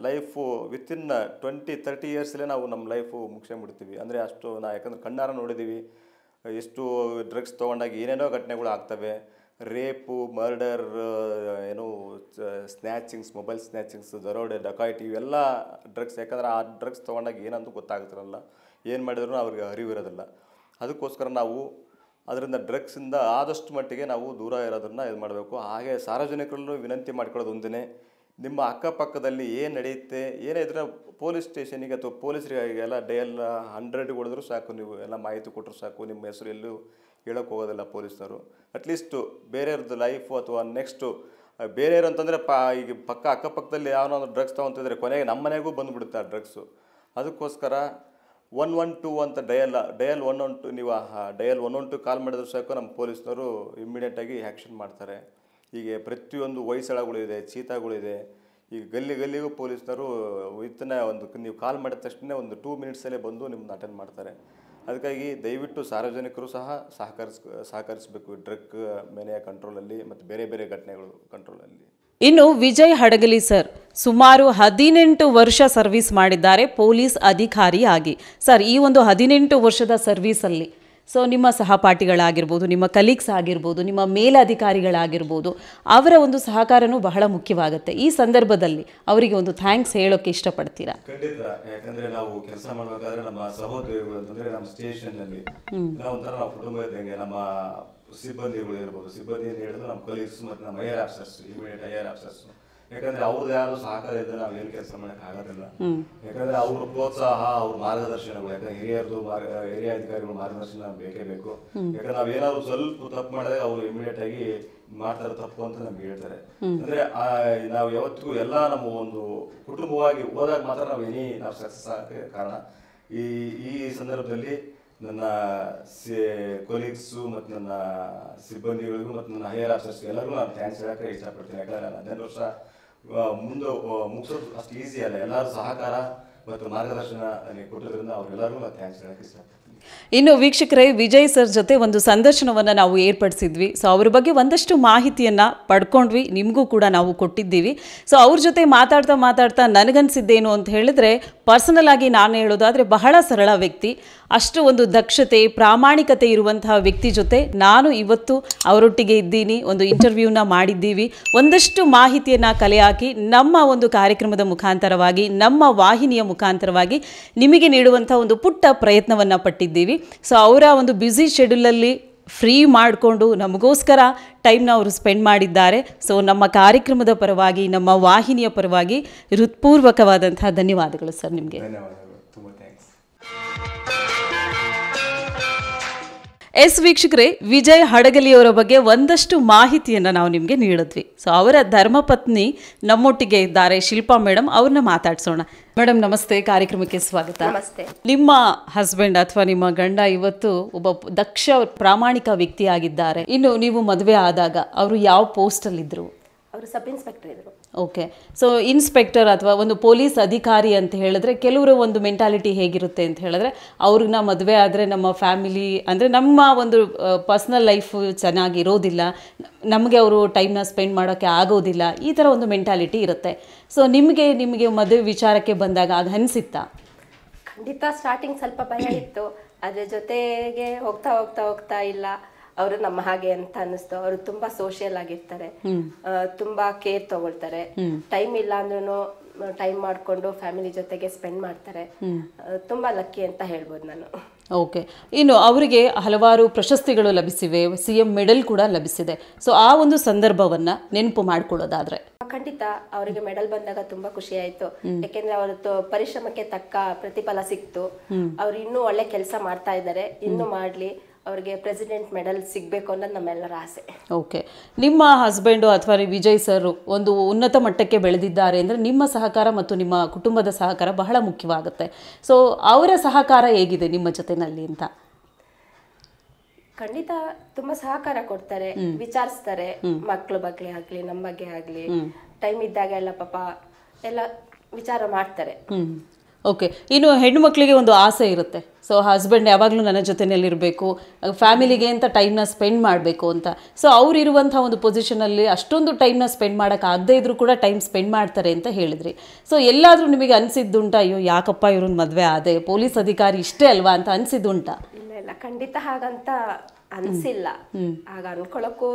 ಲೈಫು ವಿತಿನ್ ಟ್ವೆಂಟಿ ತರ್ಟಿ ಇಯರ್ಸಲ್ಲೇ ನಾವು ನಮ್ಮ ಲೈಫು ಮುಡ್ತೀವಿ ಅಂದರೆ ಅಷ್ಟು ನಾ ಯಾಕಂದ್ರೆ ಕಣ್ಣಾರ ನೋಡಿದ್ದೀವಿ ಎಷ್ಟು ಡ್ರಗ್ಸ್ ತೊಗೊಂಡಾಗ ಏನೇನೋ ಘಟನೆಗಳು ಆಗ್ತವೆ ರೇಪು ಮರ್ಡರ್ ಏನು ಸ್ನ್ಯಾಚಿಂಗ್ಸ್ ಮೊಬೈಲ್ ಸ್ನ್ಯಾಚಿಂಗ್ಸ್ ದರೋಡೆ ಡಕಾಯಿಟಿ ಇವೆಲ್ಲ ಡ್ರಗ್ಸ್ ಯಾಕಂದರೆ ಆ ಡ್ರಗ್ಸ್ ತೊಗೊಂಡಾಗ ಏನಂತೂ ಗೊತ್ತಾಗ್ತಿರಲ್ಲ ಏನು ಮಾಡಿದ್ರು ಅವ್ರಿಗೆ ಅರಿವಿರೋದಿಲ್ಲ ಅದಕ್ಕೋಸ್ಕರ ನಾವು ಅದರಿಂದ ಡ್ರಗ್ಸಿಂದ ಆದಷ್ಟು ಮಟ್ಟಿಗೆ ನಾವು ದೂರ ಇರೋದನ್ನು ಇದು ಮಾಡಬೇಕು ಹಾಗೆ ಸಾರ್ವಜನಿಕರಲ್ಲೂ ವಿನಂತಿ ಮಾಡ್ಕೊಳ್ಳೋದು ಒಂದೇ ನಿಮ್ಮ ಅಕ್ಕಪಕ್ಕದಲ್ಲಿ ಏನು ನಡೆಯುತ್ತೆ ಏನೇ ಇದ್ರೆ ಪೊಲೀಸ್ ಸ್ಟೇಷನಿಗೆ ಅಥವಾ ಪೊಲೀಸರಿಗೆ ಎಲ್ಲ ಡೇ ಎಲ್ಲ ಹಂಡ್ರೆಡ್ಗೆ ಹೊಡೆದ್ರು ಸಾಕು ನೀವು ಎಲ್ಲ ಮಾಹಿತಿ ಕೊಟ್ಟರು ಸಾಕು ನಿಮ್ಮ ಹೆಸರು ಎಲ್ಲೂ ಹೇಳೋಕ್ಕೆ ಹೋಗೋದಿಲ್ಲ ಪೊಲೀಸ್ನವರು ಅಟ್ಲೀಸ್ಟು ಬೇರೆಯವ್ರದ್ದು ಲೈಫು ಅಥವಾ ನೆಕ್ಸ್ಟು ಬೇರೆಯವ್ರು ಅಂತಂದರೆ ಪ ಈಗ ಪಕ್ಕ ಅಕ್ಕಪಕ್ಕದಲ್ಲಿ ಯಾವನಾದ್ರು ಡ್ರಗ್ಸ್ ತೊಗೊಂತಿದ್ರೆ ಕೊನೆಗೆ ನಮ್ಮ ಮನೆಗೂ ಬಂದುಬಿಡುತ್ತೆ ಆ ಡ್ರಗ್ಸು ಅದಕ್ಕೋಸ್ಕರ ಒನ್ ಒನ್ ಟು ಅಂತ dial dial one one two ನೀವು dial one one two call ಮಾಡಿದ್ರು ಸಾಕು ನಮ್ಮ ಪೊಲೀಸ್ನವರು ಇಮ್ಮಿಡಿಯೇಟಾಗಿ ಆ್ಯಕ್ಷನ್ ಮಾಡ್ತಾರೆ ಹೀಗೆ ಪ್ರತಿಯೊಂದು ವಯಸ್ಸಳಗಳಿದೆ ಇದೆ ಚೀತಾಗಳಿದೆ ಈಗ ಗಲ್ಲಿ ಗಲ್ಲಿಗೂ ಪೊಲೀಸ್ನವರು ಇದನ್ನ ಒಂದು ನೀವು ಕಾಲ್ ಮಾಡಿದ ತಕ್ಷಣ ಒಂದು ಟೂ ಮಿನಿಟ್ಸಲ್ಲೇ ಬಂದು ನಿಮ್ಮನ್ನ ಅಟೆಂಡ್ ಮಾಡ್ತಾರೆ ಅದಕ್ಕಾಗಿ ದಯವಿಟ್ಟು ಸಾರ್ವಜನಿಕರು ಸಹ ಸಹಕರಿಸ್ ಸಹಕರಿಸಬೇಕು ಡ್ರಗ್ ಮೇನೆಯ ಕಂಟ್ರೋಲಲ್ಲಿ ಮತ್ತು ಬೇರೆ ಬೇರೆ ಘಟನೆಗಳು ಕಂಟ್ರೋಲಲ್ಲಿ ಇನ್ನು ವಿಜಯ್ ಹಡಗಲಿ ಸರ್ ಸುಮಾರು ಹದಿನೆಂಟು ವರ್ಷ ಸರ್ವಿಸ್ ಮಾಡಿದ್ದಾರೆ ಪೊಲೀಸ್ ಅಧಿಕಾರಿಯಾಗಿ ಸರ್ ಈ ಒಂದು ಹದಿನೆಂಟು ವರ್ಷದ ಸರ್ವೀಸಲ್ಲಿ ಸೊ ನಿಮ್ಮ ಸಹಪಾಠಿಗಳಾಗಿರ್ಬೋದು ನಿಮ್ಮ ಕಲೀಗ್ಸ್ ಆಗಿರ್ಬೋದು ನಿಮ್ಮ ಮೇಲಧಿಕಾರಿಗಳಾಗಿರ್ಬೋದು ಅವರ ಒಂದು ಸಹಕಾರನೂ ಬಹಳ ಮುಖ್ಯವಾಗುತ್ತೆ ಈ ಸಂದರ್ಭದಲ್ಲಿ ಅವರಿಗೆ ಒಂದು ಥ್ಯಾಂಕ್ಸ್ ಹೇಳೋಕ್ಕೆ ಇಷ್ಟಪಡ್ತೀರಾ ಖಂಡಿತ ಯಾಕಂದ್ರೆ ನಾವು ಕೆಲಸ ಮಾಡಬೇಕಾದ್ರೆ ನಮ್ಮ ಸಹೋದರಿಗಳು ಅಂತಂದ್ರೆ ನಮ್ಮ ಸ್ಟೇಷನ್ನಲ್ಲಿ ನಾವು ಒಂಥರ ನಮ್ಮ ಕುಟುಂಬ ಇದ್ದಂಗೆ ನಮ್ಮ ಸಿಬ್ಬಂದಿಗಳು ಇರ್ಬೋದು ಸಿಬ್ಬಂದಿ ಅಂತ ಹೇಳಿದ್ರೆ ನಮ್ಮ ಕಲೀಗ್ಸ್ ಮತ್ತು ನಮ್ಮ higher officers immediate higher officers ಯಾಕಂದ್ರೆ ಅವ್ರದ್ದು ಯಾರು ಸಹಕಾರ ಇದ್ದರೆ ಏನ್ ಕೆಲಸ ಮಾಡಕ್ ಆಗೋದಿಲ್ಲ ಯಾಕಂದ್ರೆ ಅವ್ರ ಪ್ರೋತ್ಸಾಹ ಅವ್ರ ಮಾರ್ಗದರ್ಶನಗಳು ಯಾಕಂದ್ರೆ ಹಿರಿಯರದು ಹಿರಿಯ ಅಧಿಕಾರಿಗಳು ಮಾರ್ಗದರ್ಶನ ಬೇಕೇ ಬೇಕು ಯಾಕಂದ್ರೆ ಏನಾದ್ರು ಸ್ವಲ್ಪ ತಪ್ಪು ಮಾಡಿದ್ರೆ ಅವ್ರು ಇಮಿಡಿಯೇಟ್ ಆಗಿ ಮಾಡ್ತಾರೆ ತಪ್ಪು ಅಂತ ನಮ್ಗೆ ಹೇಳ್ತಾರೆ ಅಂದ್ರೆ ನಾವು ಯಾವತ್ತಿಗೂ ಎಲ್ಲ ನಮ್ಮ ಒಂದು ಕುಟುಂಬವಾಗಿ ಹೋದಾಗ ಮಾತ್ರ ನಾವು ಎನಿ ನಾವು ಸಕ್ಸಸ್ ಕಾರಣ ಈ ಈ ಸಂದರ್ಭದಲ್ಲಿ ನನ್ನ ಕೊಲೀಗ್ಸು ಮತ್ತೆ ನನ್ನ ಸಿಬ್ಬಂದಿಗಳಿಗೂ ಮತ್ತೆ ನನ್ನ ಹೈಯರ್ ಆಫೀಸರ್ಸ್ ಎಲ್ಲರಿಗೂ ನಾನು ಥ್ಯಾಂಕ್ಸ್ ಹೇಳಕ್ಕೆ ಇಷ್ಟಪಡ್ತೀನಿ ಯಾಕಂದ್ರೆ ನಾನು ಹದಿನೈದು ವರ್ಷ ಮುಂದೆ ಮುಗಿಸೋದು ಅಷ್ಟು ಈಸಿ ಅಲ್ಲ ಎಲ್ಲರೂ ಸಹಕಾರ ಮತ್ತು ಮಾರ್ಗದರ್ಶನ ಕೊಟ್ಟೋದ್ರಿಂದ ಅವರೆಲ್ಲರಿಗೂ ಥ್ಯಾಂಕ್ಸ್ ಹೇಳಕ್ಕೆ ಇಷ್ಟಪಡ್ತೀನಿ ಇನ್ನು ವೀಕ್ಷಕರೇ ವಿಜಯ್ ಸರ್ ಜೊತೆ ಒಂದು ಸಂದರ್ಶನವನ್ನು ನಾವು ಏರ್ಪಡಿಸಿದ್ವಿ ಸೊ ಅವ್ರ ಬಗ್ಗೆ ಒಂದಷ್ಟು ಮಾಹಿತಿಯನ್ನು ಪಡ್ಕೊಂಡ್ವಿ ನಿಮಗೂ ಕೂಡ ನಾವು ಕೊಟ್ಟಿದ್ದೀವಿ ಸೊ ಅವ್ರ ಜೊತೆ ಮಾತಾಡ್ತಾ ಮಾತಾಡ್ತಾ ನನಗನ್ಸಿದ್ದೇನು ಅಂತ ಹೇಳಿದ್ರೆ ಪರ್ಸನಲ್ ಆಗಿ ನಾನು ಹೇಳೋದಾದ್ರೆ ಬಹಳ ಸರಳ ವ್ಯಕ್ತಿ ಅಷ್ಟು ಒಂದು ದಕ್ಷತೆ ಪ್ರಾಮಾಣಿಕತೆ ಇರುವಂತಹ ವ್ಯಕ್ತಿ ಜೊತೆ ನಾನು ಇವತ್ತು ಅವರೊಟ್ಟಿಗೆ ಇದ್ದೀನಿ ಒಂದು ಇಂಟರ್ವ್ಯೂನ ಮಾಡಿದ್ದೀವಿ ಒಂದಷ್ಟು ಮಾಹಿತಿಯನ್ನ ಕಲೆ ಹಾಕಿ ನಮ್ಮ ಒಂದು ಕಾರ್ಯಕ್ರಮದ ಮುಖಾಂತರವಾಗಿ ನಮ್ಮ ವಾಹಿನಿಯ ಮುಖಾಂತರವಾಗಿ ನಿಮಗೆ ನೀಡುವಂತಹ ಒಂದು ಪುಟ್ಟ ಪ್ರಯತ್ನವನ್ನ ಪಟ್ಟಿದ್ದೀವಿ ಸೊ ಅವರ ಒಂದು ಬ್ಯುಸಿ ಶೆಡ್ಯೂಲಲ್ಲಿ ಫ್ರೀ ಮಾಡಿಕೊಂಡು ನಮಗೋಸ್ಕರ ಟೈಮ್ನ ಅವರು ಸ್ಪೆಂಡ್ ಮಾಡಿದ್ದಾರೆ ಸೊ ನಮ್ಮ ಕಾರ್ಯಕ್ರಮದ ಪರವಾಗಿ ನಮ್ಮ ವಾಹಿನಿಯ ಪರವಾಗಿ ಹೃತ್ಪೂರ್ವಕವಾದಂತಹ ಧನ್ಯವಾದಗಳು ಸರ್ ನಿಮಗೆ ಎಸ್ ವೀಕ್ಷಕರೇ ವಿಜಯ್ ಹಡಗಲಿಯವರ ಬಗ್ಗೆ ಒಂದಷ್ಟು ಮಾಹಿತಿಯನ್ನು ನಾವು ನಿಮಗೆ ನೀಡಿದ್ವಿ ಸೊ ಅವರ ಧರ್ಮಪತ್ನಿ ನಮ್ಮೊಟ್ಟಿಗೆ ಇದ್ದಾರೆ ಶಿಲ್ಪಾ ಮೇಡಮ್ ಅವ್ರನ್ನ ಮಾತಾಡ್ಸೋಣ ಮೇಡಮ್ ನಮಸ್ತೆ ಕಾರ್ಯಕ್ರಮಕ್ಕೆ ಸ್ವಾಗತ ನಮಸ್ತೆ ನಿಮ್ಮ ಹಸ್ಬೆಂಡ್ ಅಥವಾ ನಿಮ್ಮ ಗಂಡ ಇವತ್ತು ಒಬ್ಬ ದಕ್ಷ ಪ್ರಾಮಾಣಿಕ ವ್ಯಕ್ತಿಯಾಗಿದ್ದಾರೆ ಇನ್ನು ನೀವು ಮದುವೆ ಆದಾಗ ಅವರು ಯಾವ ಇದ್ರು ಅವರು ಸಬ್ ಇನ್ಸ್ಪೆಕ್ಟರ್ ಇದ್ರು ಓಕೆ ಸೊ ಇನ್ಸ್ಪೆಕ್ಟರ್ ಅಥವಾ ಒಂದು ಪೊಲೀಸ್ ಅಧಿಕಾರಿ ಅಂತ ಹೇಳಿದ್ರೆ ಕೆಲವರು ಒಂದು ಮೆಂಟಾಲಿಟಿ ಹೇಗಿರುತ್ತೆ ಅಂತ ಹೇಳಿದ್ರೆ ಅವ್ರನ್ನ ಮದುವೆ ಆದರೆ ನಮ್ಮ ಫ್ಯಾಮಿಲಿ ಅಂದರೆ ನಮ್ಮ ಒಂದು ಪರ್ಸ್ನಲ್ ಲೈಫ್ ಚೆನ್ನಾಗಿರೋದಿಲ್ಲ ನಮಗೆ ಅವರು ಟೈಮ್ನ ಸ್ಪೆಂಡ್ ಮಾಡೋಕ್ಕೆ ಆಗೋದಿಲ್ಲ ಈ ಥರ ಒಂದು ಮೆಂಟಾಲಿಟಿ ಇರುತ್ತೆ ಸೊ ನಿಮಗೆ ನಿಮಗೆ ಮದುವೆ ವಿಚಾರಕ್ಕೆ ಬಂದಾಗ ಅದು ಅನಿಸಿತ್ತಾ ಖಂಡಿತ ಸ್ಟಾರ್ಟಿಂಗ್ ಸ್ವಲ್ಪ ಭಯ ಇತ್ತು ಅದರ ಜೊತೆಗೆ ಹೋಗ್ತಾ ಹೋಗ್ತಾ ಹೋಗ್ತಾ ಇಲ್ಲ ಅವರು ನಮ್ಮ ಹಾಗೆ ಅಂತ ಅನ್ನಿಸ್ತು ಅವರು ತುಂಬಾ ಸೋಷಿಯಲ್ ಆಗಿರ್ತಾರೆ ತುಂಬಾ ಕೇರ್ ತಗೊಳ್ತಾರೆ ಟೈಮ್ ಇಲ್ಲ ಅಂದ್ರೂ ಟೈಮ್ ಮಾಡ್ಕೊಂಡು ಫ್ಯಾಮಿಲಿ ಜೊತೆಗೆ ಸ್ಪೆಂಡ್ ಮಾಡ್ತಾರೆ ತುಂಬಾ ಲಕ್ಕಿ ಅಂತ ಹೇಳ್ಬೋದು ನಾನು ಓಕೆ ಇನ್ನು ಅವರಿಗೆ ಹಲವಾರು ಪ್ರಶಸ್ತಿಗಳು ಲಭಿಸಿವೆ ಸಿ ಎಂ ಮೆಡಲ್ ಕೂಡ ಲಭಿಸಿದೆ ಸೊ ಆ ಒಂದು ಸಂದರ್ಭವನ್ನ ನೆನಪು ಮಾಡ್ಕೊಳ್ಳೋದಾದ್ರೆ ಖಂಡಿತ ಅವರಿಗೆ ಮೆಡಲ್ ಬಂದಾಗ ತುಂಬಾ ಖುಷಿ ಆಯ್ತು ಯಾಕೆಂದ್ರೆ ಅವರದ್ದು ಪರಿಶ್ರಮಕ್ಕೆ ತಕ್ಕ ಪ್ರತಿಫಲ ಸಿಕ್ತು ಅವ್ರು ಇನ್ನೂ ಒಳ್ಳೆ ಕೆಲಸ ಮಾಡ್ತಾ ಇದ್ದಾರೆ ಇನ್ನು ಮಾಡ್ಲಿ ಅವರಿಗೆ ಪ್ರೆಸಿಡೆಂಟ್ ಮೆಡಲ್ ಸಿಗಬೇಕು ಅನ್ನೋದು ನಮ್ಮೆಲ್ಲರ ಆಸೆ ಓಕೆ ನಿಮ್ಮ ಹಸ್ಬೆಂಡು ಅಥವಾ ವಿಜಯ್ ಸರ್ ಒಂದು ಉನ್ನತ ಮಟ್ಟಕ್ಕೆ ಬೆಳೆದಿದ್ದಾರೆ ಅಂದರೆ ನಿಮ್ಮ ಸಹಕಾರ ಮತ್ತು ನಿಮ್ಮ ಕುಟುಂಬದ ಸಹಕಾರ ಬಹಳ ಮುಖ್ಯವಾಗುತ್ತೆ ಸೊ ಅವರ ಸಹಕಾರ ಹೇಗಿದೆ ನಿಮ್ಮ ಜೊತೆನಲ್ಲಿ ಅಂತ ಖಂಡಿತ ತುಂಬಾ ಸಹಕಾರ ಕೊಡ್ತಾರೆ ವಿಚಾರಿಸ್ತಾರೆ ಮಕ್ಕಳ ಬಗ್ಗೆ ಆಗ್ಲಿ ನಮ್ಮ ಬಗ್ಗೆ ಆಗ್ಲಿ ಟೈಮ್ ಇದ್ದಾಗ ಎಲ್ಲ ಪಾಪ ಎಲ್ಲ ವಿಚಾರ ಮಾಡ್ತಾರೆ ಓಕೆ ಇನ್ನು ಹೆಣ್ಣು ಒಂದು ಆಸೆ ಇರುತ್ತೆ ಸೊ ಹಸ್ಬೆಂಡ್ ಯಾವಾಗಲೂ ನನ್ನ ಜೊತೆಯಲ್ಲಿರಬೇಕು ಫ್ಯಾಮಿಲಿಗೆ ಅಂತ ಟೈಮ್ನ ಸ್ಪೆಂಡ್ ಮಾಡಬೇಕು ಅಂತ ಸೊ ಅವರಿರುವಂಥ ಒಂದು ಪೊಸಿಷನಲ್ಲಿ ಅಷ್ಟೊಂದು ಟೈಮ್ನ ಸ್ಪೆಂಡ್ ಆಗದೇ ಇದ್ರೂ ಕೂಡ ಟೈಮ್ ಸ್ಪೆಂಡ್ ಮಾಡ್ತಾರೆ ಅಂತ ಹೇಳಿದ್ರಿ ಸೊ ಎಲ್ಲಾದರೂ ನಿಮಗೆ ಅನಿಸಿದ್ದುಂಟ ಅಯ್ಯೋ ಯಾಕಪ್ಪ ಇವ್ರನ್ನ ಮದುವೆ ಆದೆ ಪೊಲೀಸ್ ಅಧಿಕಾರಿ ಇಷ್ಟೇ ಅಲ್ವಾ ಅಂತ ಅನಿಸಿದ್ದುಂಟ ಇಲ್ಲ ಇಲ್ಲ ಖಂಡಿತ ಹಾಗಂತ ಅನಿಸಿಲ್ಲ ಆಗ ಅನ್ಕೊಳ್ಳೋಕ್ಕೂ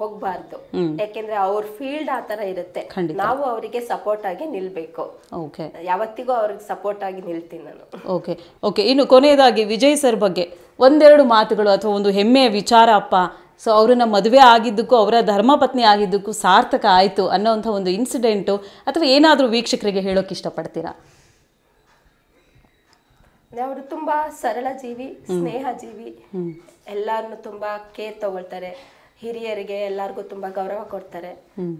ಹೋಗ್ಬಾರ್ದು ಯಾಕೆಂದ್ರೆ ಅವ್ರ ಫೀಲ್ಡ್ ಆ ತರ ಇರುತ್ತೆ ನಾವು ಅವರಿಗೆ ಸಪೋರ್ಟ್ ಆಗಿ ನಿಲ್ಬೇಕು ಓಕೆ ಯಾವತ್ತಿಗೂ ಅವ್ರಿಗೆ ಸಪೋರ್ಟ್ ಆಗಿ ನಿಲ್ತೀನಿ ನಾನು ಓಕೆ ಓಕೆ ಇನ್ನು ಕೊನೆಯದಾಗಿ ವಿಜಯ್ ಸರ್ ಬಗ್ಗೆ ಒಂದೆರಡು ಮಾತುಗಳು ಅಥವಾ ಒಂದು ಹೆಮ್ಮೆಯ ವಿಚಾರ ಅಪ್ಪ ಸೊ ಅವರನ್ನು ಮದುವೆ ಆಗಿದ್ದಕ್ಕೂ ಅವರ ಧರ್ಮಪತ್ನಿ ಆಗಿದ್ದಕ್ಕೂ ಸಾರ್ಥಕ ಆಯ್ತು ಅನ್ನೋಂತ ಒಂದು ಇನ್ಸಿಡೆಂಟು ಅಥವಾ ಏನಾದರೂ ವೀಕ್ಷಕರಿಗೆ ಹೇಳೋಕೆ ಇಷ್ಟಪಡ್ತೀರಾ ಅವರು ತುಂಬಾ ಸರಳ ಜೀವಿ ಸ್ನೇಹ ಜೀವಿ ಎಲ್ಲಾರನ್ನು ತುಂಬಾ ಕೇರ್ ತಗೊಳ್ತಾರೆ ಹಿರಿಯರಿಗೆ ಎಲ್ಲರಿಗೂ ತುಂಬಾ ಗೌರವ ಕೊಡ್ತಾರೆ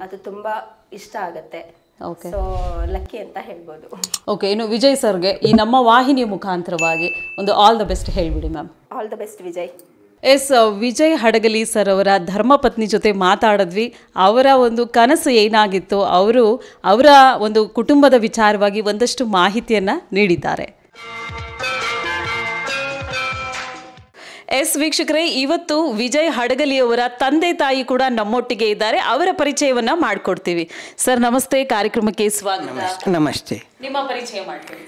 ಅದು ತುಂಬಾ ಇಷ್ಟ ಆಗತ್ತೆ ಲಕ್ಕಿ ಅಂತ ಹೇಳ್ಬೋದು ಓಕೆ ಇನ್ನು ವಿಜಯ್ ಸರ್ಗೆ ಈ ನಮ್ಮ ವಾಹಿನಿಯ ಮುಖಾಂತರವಾಗಿ ಒಂದು ಆಲ್ ದ ಬೆಸ್ಟ್ ಹೇಳ್ಬಿಡಿ ma'am all the best Vijay S uh, Vijay Hadagali sir ಅವರ ಧರ್ಮಪತ್ನಿ ಜೊತೆ ಮಾತಾಡಿದ್ವಿ ಅವರ ಒಂದು ಕನಸು ಏನಾಗಿತ್ತು ಅವರು ಅವರ ಒಂದು ಕುಟುಂಬದ ವಿಚಾರವಾಗಿ ಒಂದಷ್ಟು ಮಾಹಿತಿಯನ್ನ ನೀಡಿದ್ದಾರೆ ಎಸ್ ವೀಕ್ಷಕರೇ ಇವತ್ತು ವಿಜಯ್ ಹಡಗಲಿಯವರ ತಂದೆ ತಾಯಿ ಕೂಡ ನಮ್ಮೊಟ್ಟಿಗೆ ಇದ್ದಾರೆ ಅವರ ಪರಿಚಯವನ್ನ ಮಾಡಿಕೊಡ್ತೀವಿ ಸರ್ ನಮಸ್ತೆ ಕಾರ್ಯಕ್ರಮಕ್ಕೆ ಸ್ವಾಗತ ನಮಸ್ತೆ ನಿಮ್ಮ ಪರಿಚಯ ಮಾಡ್ತೀವಿ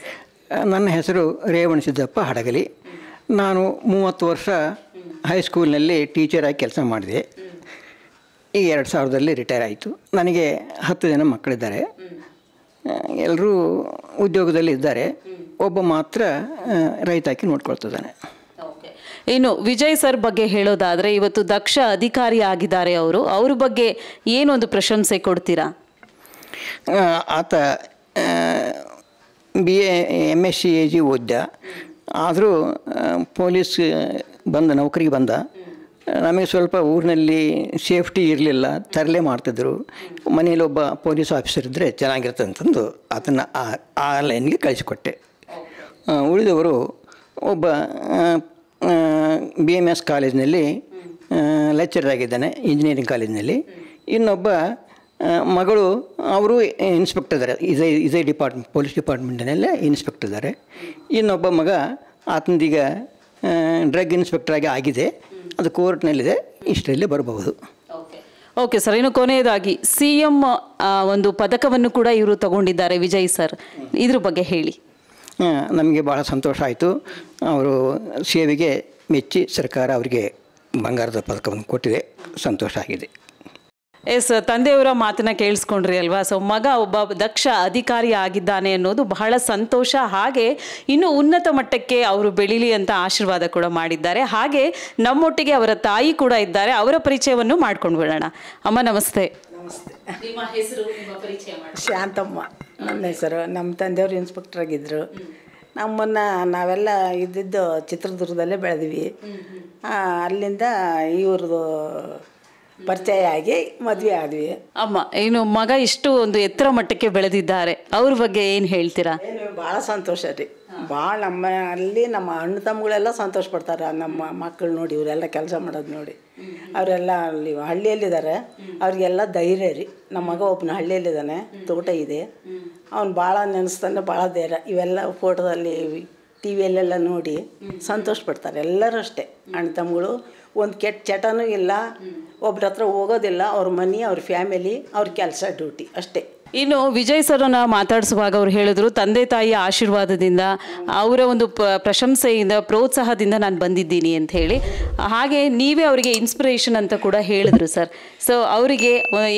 ನನ್ನ ಹೆಸರು ರೇವಣ ಸಿದ್ದಪ್ಪ ಹಡಗಲಿ ನಾನು ಮೂವತ್ತು ವರ್ಷ ಹೈಸ್ಕೂಲ್ನಲ್ಲಿ ಟೀಚರಾಗಿ ಕೆಲಸ ಮಾಡಿದೆ ಈ ಎರಡು ಸಾವಿರದಲ್ಲಿ ರಿಟೈರ್ ಆಯಿತು ನನಗೆ ಹತ್ತು ಜನ ಮಕ್ಕಳಿದ್ದಾರೆ ಎಲ್ಲರೂ ಉದ್ಯೋಗದಲ್ಲಿ ಇದ್ದಾರೆ ಒಬ್ಬ ಮಾತ್ರ ರೈತಾಕಿ ನೋಡ್ಕೊಳ್ತಿದ್ದಾನೆ ಇನ್ನು ವಿಜಯ್ ಸರ್ ಬಗ್ಗೆ ಹೇಳೋದಾದರೆ ಇವತ್ತು ದಕ್ಷ ಅಧಿಕಾರಿ ಆಗಿದ್ದಾರೆ ಅವರು ಅವ್ರ ಬಗ್ಗೆ ಏನೊಂದು ಪ್ರಶಂಸೆ ಕೊಡ್ತೀರಾ ಆತ B A M S C A G ಓದ್ದ ಆದರೂ ಪೊಲೀಸ್ ಬಂದ ನೌಕರಿಗೆ ಬಂದ ನಮಗೆ ಸ್ವಲ್ಪ ಊರಿನಲ್ಲಿ ಸೇಫ್ಟಿ ಇರಲಿಲ್ಲ ತರಲೆ ಮಾಡ್ತಿದ್ರು ಮನೇಲಿ ಒಬ್ಬ ಪೊಲೀಸ್ ಆಫೀಸರ್ ಇದ್ದರೆ ಅಂತಂದು ಅದನ್ನು ಆ ಆ ಲೈನ್ಗೆ ಕಳಿಸಿಕೊಟ್ಟೆ ಉಳಿದವರು ಒಬ್ಬ ಬಿ ಎಮ್ ಎಸ್ ಕಾಲೇಜಿನಲ್ಲಿ ಲೆಕ್ಚರರ್ ಆಗಿದ್ದಾನೆ ಇಂಜಿನಿಯರಿಂಗ್ ಕಾಲೇಜಿನಲ್ಲಿ ಇನ್ನೊಬ್ಬ ಮಗಳು ಅವರು ಇನ್ಸ್ಪೆಕ್ಟರ್ ಇದ್ದಾರೆ ಇದೇ ಇದೇ ಡಿಪಾರ್ಟ್ಮೆಂಟ್ ಪೊಲೀಸ್ ಡಿಪಾರ್ಟ್ಮೆಂಟಿನಲ್ಲೇ ಇನ್ಸ್ಪೆಕ್ಟರ್ ಇದ್ದಾರೆ ಇನ್ನೊಬ್ಬ ಮಗ ಆತನದೀಗ ಡ್ರಗ್ ಇನ್ಸ್ಪೆಕ್ಟರ್ ಆಗಿ ಆಗಿದೆ ಅದು ಕೋರ್ಟ್ನಲ್ಲಿದೆ ಇಷ್ಟರಲ್ಲಿ ಬರಬಹುದು ಓಕೆ ಸರ್ ಇನ್ನು ಕೊನೆಯದಾಗಿ ಸಿ ಎಂ ಒಂದು ಪದಕವನ್ನು ಕೂಡ ಇವರು ತಗೊಂಡಿದ್ದಾರೆ ವಿಜಯ್ ಸರ್ ಇದ್ರ ಬಗ್ಗೆ ಹೇಳಿ ನಮಗೆ ಭಾಳ ಸಂತೋಷ ಆಯಿತು ಅವರು ಸೇವೆಗೆ ಮೆಚ್ಚಿ ಸರ್ಕಾರ ಅವರಿಗೆ ಬಂಗಾರದ ಪದಕವನ್ನು ಕೊಟ್ಟಿದೆ ಸಂತೋಷ ಆಗಿದೆ ಎಸ್ ತಂದೆಯವರ ಮಾತನ್ನ ಕೇಳಿಸ್ಕೊಂಡ್ರಿ ಅಲ್ವಾ ಸೊ ಮಗ ಒಬ್ಬ ದಕ್ಷ ಅಧಿಕಾರಿ ಆಗಿದ್ದಾನೆ ಅನ್ನೋದು ಬಹಳ ಸಂತೋಷ ಹಾಗೆ ಇನ್ನು ಉನ್ನತ ಮಟ್ಟಕ್ಕೆ ಅವರು ಬೆಳೀಲಿ ಅಂತ ಆಶೀರ್ವಾದ ಕೂಡ ಮಾಡಿದ್ದಾರೆ ಹಾಗೆ ನಮ್ಮೊಟ್ಟಿಗೆ ಅವರ ತಾಯಿ ಕೂಡ ಇದ್ದಾರೆ ಅವರ ಪರಿಚಯವನ್ನು ಮಾಡ್ಕೊಂಡು ಬಿಡೋಣ ಅಮ್ಮ ನಮಸ್ತೆ ಶಾಂತಮ್ಮ ನನ್ನ ಹೆಸರು ನಮ್ಮ ತಂದೆಯವರು ಇನ್ಸ್ಪೆಕ್ಟ್ರಾಗಿದ್ದರು ನಮ್ಮನ್ನು ನಾವೆಲ್ಲ ಇದ್ದಿದ್ದು ಚಿತ್ರದುರ್ಗದಲ್ಲೇ ಬೆಳೆದ್ವಿ ಅಲ್ಲಿಂದ ಇವ್ರದ್ದು ಪರಿಚಯ ಆಗಿ ಮದುವೆ ಆದ್ವಿ ಅಮ್ಮ ಏನು ಮಗ ಇಷ್ಟು ಒಂದು ಎತ್ತರ ಮಟ್ಟಕ್ಕೆ ಬೆಳೆದಿದ್ದಾರೆ ಅವ್ರ ಬಗ್ಗೆ ಏನು ಹೇಳ್ತೀರಾ ಭಾಳ ಸಂತೋಷ ರೀ ಭಾಳ ನಮ್ಮ ಅಲ್ಲಿ ನಮ್ಮ ಅಣ್ಣ ತಮ್ಮಗಳೆಲ್ಲ ಸಂತೋಷ ಪಡ್ತಾರೆ ನಮ್ಮ ಮಕ್ಕಳು ನೋಡಿ ಇವರೆಲ್ಲ ಕೆಲಸ ಮಾಡೋದು ನೋಡಿ ಅವರೆಲ್ಲ ಅಲ್ಲಿ ಹಳ್ಳಿಯಲ್ಲಿದ್ದಾರೆ ಅವ್ರಿಗೆಲ್ಲ ಧೈರ್ಯ ರೀ ನಮ್ಮ ಮಗ ಒಬ್ಬನ ಹಳ್ಳಿಯಲ್ಲಿದ್ದಾನೆ ತೋಟ ಇದೆ ಅವ್ನು ಭಾಳ ನೆನೆಸ್ತಾನೆ ಭಾಳ ಧೈರ್ಯ ಇವೆಲ್ಲ ಫೋಟೋದಲ್ಲಿ ಟಿ ವಿಯಲ್ಲೆಲ್ಲ ನೋಡಿ ಸಂತೋಷ ಪಡ್ತಾರೆ ಎಲ್ಲರೂ ಅಷ್ಟೇ ಅಣ್ಣ ತಮ್ಮಗಳು ಒಂದು ಕೆಟ್ಟ ಚಟನೂ ಇಲ್ಲ ಒಬ್ರ ಹತ್ರ ಹೋಗೋದಿಲ್ಲ ಅವ್ರ ಮನೆ ಅವ್ರ ಫ್ಯಾಮಿಲಿ ಅವ್ರ ಕೆಲಸ ಡ್ಯೂಟಿ ಅಷ್ಟೇ ಇನ್ನು ವಿಜಯ್ ಸರ್ನ ಮಾತಾಡಿಸುವಾಗ ಅವ್ರು ಹೇಳಿದ್ರು ತಂದೆ ತಾಯಿಯ ಆಶೀರ್ವಾದದಿಂದ ಅವರ ಒಂದು ಪ್ರಶಂಸೆಯಿಂದ ಪ್ರೋತ್ಸಾಹದಿಂದ ನಾನು ಬಂದಿದ್ದೀನಿ ಅಂತ ಹೇಳಿ ಹಾಗೆ ನೀವೇ ಅವರಿಗೆ ಇನ್ಸ್ಪಿರೇಷನ್ ಅಂತ ಕೂಡ ಹೇಳಿದ್ರು ಸರ್ ಸೊ ಅವರಿಗೆ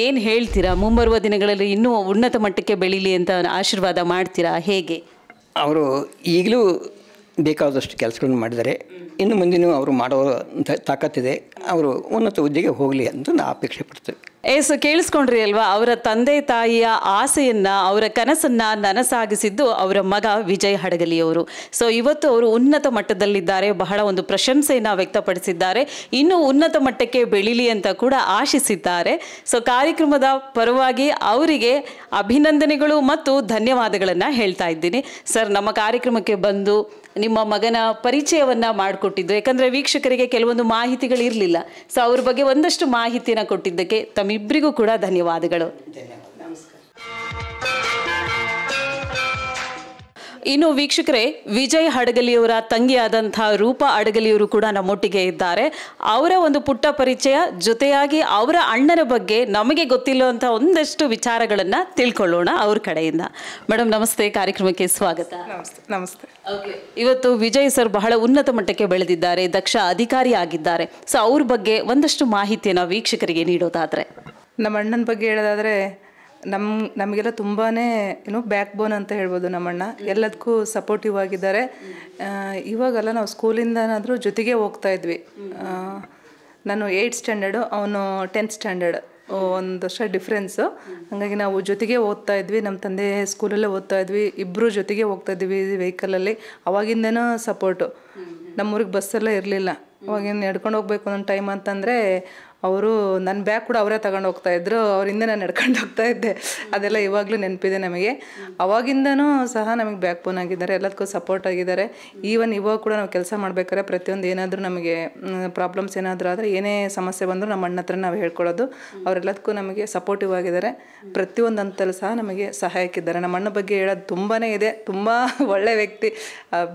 ಏನು ಹೇಳ್ತೀರಾ ಮುಂಬರುವ ದಿನಗಳಲ್ಲಿ ಇನ್ನೂ ಉನ್ನತ ಮಟ್ಟಕ್ಕೆ ಬೆಳೀಲಿ ಅಂತ ಆಶೀರ್ವಾದ ಮಾಡ್ತೀರಾ ಹೇಗೆ ಅವರು ಈಗಲೂ ಬೇಕಾದಷ್ಟು ಕೆಲಸಗಳನ್ನು ಮಾಡಿದರೆ ಇನ್ನು ಮುಂದಿನ ಅವರು ಮಾಡೋ ತಾಕತ್ತಿದೆ ಅವರು ಉನ್ನತ ಹುದ್ದೆಗೆ ಹೋಗಲಿ ಅಂತ ನಾವು ಅಪೇಕ್ಷೆ ಪಡ್ತೇವೆ ಏಸು ಕೇಳಿಸ್ಕೊಂಡ್ರಿ ಅಲ್ವಾ ಅವರ ತಂದೆ ತಾಯಿಯ ಆಸೆಯನ್ನ ಅವರ ಕನಸನ್ನ ನನಸಾಗಿಸಿದ್ದು ಅವರ ಮಗ ವಿಜಯ್ ಹಡಗಲಿಯವರು ಸೊ ಇವತ್ತು ಅವರು ಉನ್ನತ ಮಟ್ಟದಲ್ಲಿದ್ದಾರೆ ಬಹಳ ಒಂದು ಪ್ರಶಂಸೆಯನ್ನು ವ್ಯಕ್ತಪಡಿಸಿದ್ದಾರೆ ಇನ್ನೂ ಉನ್ನತ ಮಟ್ಟಕ್ಕೆ ಬೆಳಿಲಿ ಅಂತ ಕೂಡ ಆಶಿಸಿದ್ದಾರೆ ಸೊ ಕಾರ್ಯಕ್ರಮದ ಪರವಾಗಿ ಅವರಿಗೆ ಅಭಿನಂದನೆಗಳು ಮತ್ತು ಧನ್ಯವಾದಗಳನ್ನು ಹೇಳ್ತಾ ಇದ್ದೀನಿ ಸರ್ ನಮ್ಮ ಕಾರ್ಯಕ್ರಮಕ್ಕೆ ಬಂದು ನಿಮ್ಮ ಮಗನ ಪರಿಚಯವನ್ನ ಮಾಡಿಕೊಟ್ಟಿದ್ದು ಯಾಕಂದ್ರೆ ವೀಕ್ಷಕರಿಗೆ ಕೆಲವೊಂದು ಮಾಹಿತಿಗಳು ಇರಲಿಲ್ಲ ಸೊ ಅವ್ರ ಬಗ್ಗೆ ಒಂದಷ್ಟು ಮಾಹಿತಿಯನ್ನು ಕೊಟ್ಟಿದ್ದಕ್ಕೆ ತಮ್ಮಿಬ್ಬರಿಗೂ ಕೂಡ ಧನ್ಯವಾದಗಳು ಇನ್ನು ವೀಕ್ಷಕರೇ ವಿಜಯ್ ಹಡಗಲಿಯವರ ತಂಗಿಯಾದಂತಹ ರೂಪಾ ಅಡಗಲಿಯವರು ಕೂಡ ನಮ್ಮೊಟ್ಟಿಗೆ ಇದ್ದಾರೆ ಅವರ ಒಂದು ಪುಟ್ಟ ಪರಿಚಯ ಜೊತೆಯಾಗಿ ಅವರ ಅಣ್ಣನ ಬಗ್ಗೆ ನಮಗೆ ಗೊತ್ತಿಲ್ಲುವಂತಹ ಒಂದಷ್ಟು ವಿಚಾರಗಳನ್ನ ತಿಳ್ಕೊಳ್ಳೋಣ ಅವ್ರ ಕಡೆಯಿಂದ ಮೇಡಮ್ ನಮಸ್ತೆ ಕಾರ್ಯಕ್ರಮಕ್ಕೆ ಸ್ವಾಗತ ನಮಸ್ತೆ ನಮಸ್ತೆ ಇವತ್ತು ವಿಜಯ್ ಸರ್ ಬಹಳ ಉನ್ನತ ಮಟ್ಟಕ್ಕೆ ಬೆಳೆದಿದ್ದಾರೆ ದಕ್ಷ ಅಧಿಕಾರಿ ಆಗಿದ್ದಾರೆ ಸೊ ಅವ್ರ ಬಗ್ಗೆ ಒಂದಷ್ಟು ಮಾಹಿತಿಯನ್ನು ವೀಕ್ಷಕರಿಗೆ ನೀಡೋದಾದ್ರೆ ನಮ್ಮ ಅಣ್ಣನ ಬಗ್ಗೆ ಹೇಳೋದಾದ್ರೆ ನಮ್ಮ ನಮಗೆಲ್ಲ ತುಂಬಾ ಏನು ಬ್ಯಾಕ್ ಬೋನ್ ಅಂತ ಹೇಳ್ಬೋದು ನಮ್ಮಣ್ಣ ಎಲ್ಲದಕ್ಕೂ ಸಪೋರ್ಟಿವ್ ಆಗಿದ್ದಾರೆ ಇವಾಗೆಲ್ಲ ನಾವು ಸ್ಕೂಲಿಂದನಾದರೂ ಜೊತೆಗೆ ಹೋಗ್ತಾ ಇದ್ವಿ ನಾನು ಏಯ್ಟ್ ಸ್ಟ್ಯಾಂಡರ್ಡು ಅವನು ಟೆಂತ್ ಸ್ಟ್ಯಾಂಡರ್ಡ್ ಒಂದು ವರ್ಷ ಡಿಫ್ರೆನ್ಸು ಹಾಗಾಗಿ ನಾವು ಜೊತೆಗೆ ಓದ್ತಾ ಇದ್ವಿ ನಮ್ಮ ತಂದೆ ಸ್ಕೂಲಲ್ಲೇ ಓದ್ತಾ ಇದ್ವಿ ಇಬ್ಬರು ಜೊತೆಗೆ ಹೋಗ್ತಾ ಇದ್ವಿ ವೆಹಿಕಲಲ್ಲಿ ಅವಾಗಿಂದನೂ ಸಪೋರ್ಟು ನಮ್ಮೂರಿಗೆ ಬಸ್ಸೆಲ್ಲ ಇರಲಿಲ್ಲ ಅವಾಗಿಂದ ನಡ್ಕೊಂಡು ಹೋಗ್ಬೇಕು ಒಂದೊಂದು ಟೈಮ್ ಅಂತಂದರೆ ಅವರು ನನ್ನ ಬ್ಯಾಗ್ ಕೂಡ ಅವರೇ ತಗೊಂಡು ಹೋಗ್ತಾಯಿದ್ರು ಅವರಿಂದ ನಾನು ನಡ್ಕೊಂಡು ಹೋಗ್ತಾ ಇದ್ದೆ ಅದೆಲ್ಲ ಇವಾಗಲೂ ನೆನಪಿದೆ ನಮಗೆ ಅವಾಗಿಂದನೂ ಸಹ ನಮಗೆ ಬ್ಯಾಕ್ ಬೋನ್ ಆಗಿದ್ದಾರೆ ಎಲ್ಲದಕ್ಕೂ ಸಪೋರ್ಟ್ ಆಗಿದ್ದಾರೆ ಈವನ್ ಇವಾಗ ಕೂಡ ನಾವು ಕೆಲಸ ಮಾಡ್ಬೇಕಾದ್ರೆ ಪ್ರತಿಯೊಂದು ಏನಾದರೂ ನಮಗೆ ಪ್ರಾಬ್ಲಮ್ಸ್ ಏನಾದರೂ ಆದರೆ ಏನೇ ಸಮಸ್ಯೆ ಬಂದರೂ ನಮ್ಮ ಅಣ್ಣ ಹತ್ರ ನಾವು ಹೇಳ್ಕೊಳ್ಳೋದು ಅವರೆಲ್ಲದಕ್ಕೂ ನಮಗೆ ಸಪೋರ್ಟಿವ್ ಆಗಿದ್ದಾರೆ ಪ್ರತಿಯೊಂದು ಹಂತಲ್ಲೂ ಸಹ ನಮಗೆ ಸಹಾಯಕ್ಕಿದ್ದಾರೆ ನಮ್ಮ ಅಣ್ಣ ಬಗ್ಗೆ ಹೇಳೋದು ತುಂಬಾ ಇದೆ ತುಂಬ ಒಳ್ಳೆ ವ್ಯಕ್ತಿ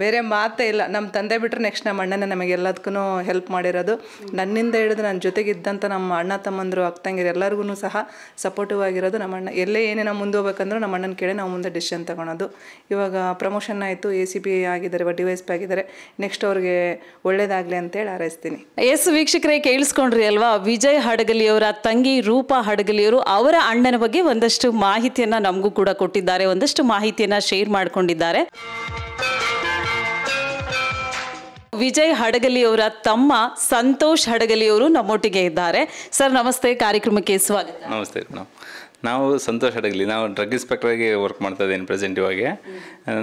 ಬೇರೆ ಮಾತೇ ಇಲ್ಲ ನಮ್ಮ ತಂದೆ ಬಿಟ್ಟರೆ ನೆಕ್ಸ್ಟ್ ನಮ್ಮ ಅಣ್ಣನೇ ನಮಗೆ ಎಲ್ಲದಕ್ಕೂ ಹೆಲ್ಪ್ ಮಾಡಿರೋದು ನನ್ನಿಂದ ಹಿಡಿದು ನನ್ನ ಜೊತೆಗಿದ್ದಂಥ ಅಂತ ನಮ್ಮ ಅಣ್ಣ ತಮ್ಮಂದರು ತಂಗಿರು ಎಲ್ಲರಿಗೂ ಸಹ ಸಪೋರ್ಟಿವ್ ಆಗಿರೋದು ನಮ್ಮ ಅಣ್ಣ ಎಲ್ಲೇ ಏನೇ ನಾವು ಮುಂದೆ ಹೋಗ್ಬೇಕಂದ್ರೂ ನಮ್ಮ ಅಣ್ಣನ ಕೇಳಿ ನಾವು ಮುಂದೆ ಡಿಸಿಷನ್ ತೊಗೊಳೋದು ಇವಾಗ ಪ್ರಮೋಷನ್ ಆಯಿತು ಎ ಸಿ ಪಿ ಆಗಿದ್ದಾರೆ ಡಿ ಡಿ ವೈಸ್ ಪಿ ಆಗಿದ್ದಾರೆ ನೆಕ್ಸ್ಟ್ ಅವ್ರಿಗೆ ಒಳ್ಳೇದಾಗಲಿ ಅಂತೇಳಿ ಆರೈಸ್ತೀನಿ ಎಸ್ ವೀಕ್ಷಕರೇ ಕೇಳಿಸ್ಕೊಂಡ್ರಿ ಅಲ್ವಾ ವಿಜಯ್ ಹಡಗಲಿಯವರ ತಂಗಿ ರೂಪಾ ಹಡಗಲಿಯವರು ಅವರ ಅಣ್ಣನ ಬಗ್ಗೆ ಒಂದಷ್ಟು ಮಾಹಿತಿಯನ್ನು ನಮಗೂ ಕೂಡ ಕೊಟ್ಟಿದ್ದಾರೆ ಒಂದಷ್ಟು ಮಾಹಿತಿಯನ್ನು ಶೇರ್ ಮಾಡಿಕೊಂಡಿದ್ದಾರೆ ವಿಜಯ್ ಹಡಗಲಿಯವರ ತಮ್ಮ ಸಂತೋಷ್ ಹಡಗಲಿಯವರು ನಮ್ಮೊಟ್ಟಿಗೆ ಇದ್ದಾರೆ ಸರ್ ನಮಸ್ತೆ ಕಾರ್ಯಕ್ರಮಕ್ಕೆ ಸ್ವಾಗತ ನಮಸ್ತೆ ನಾವು ಸಂತೋಷ್ ಹಡಗಲಿ ನಾವು ಡ್ರಗ್ ಇನ್ಸ್ಪೆಕ್ಟರ್ ಆಗಿ ವರ್ಕ್ ಮಾಡ್ತಾ ಇದ್ದೀನಿ ಪ್ರೆಸೆಂಟ್ ಇವಾಗ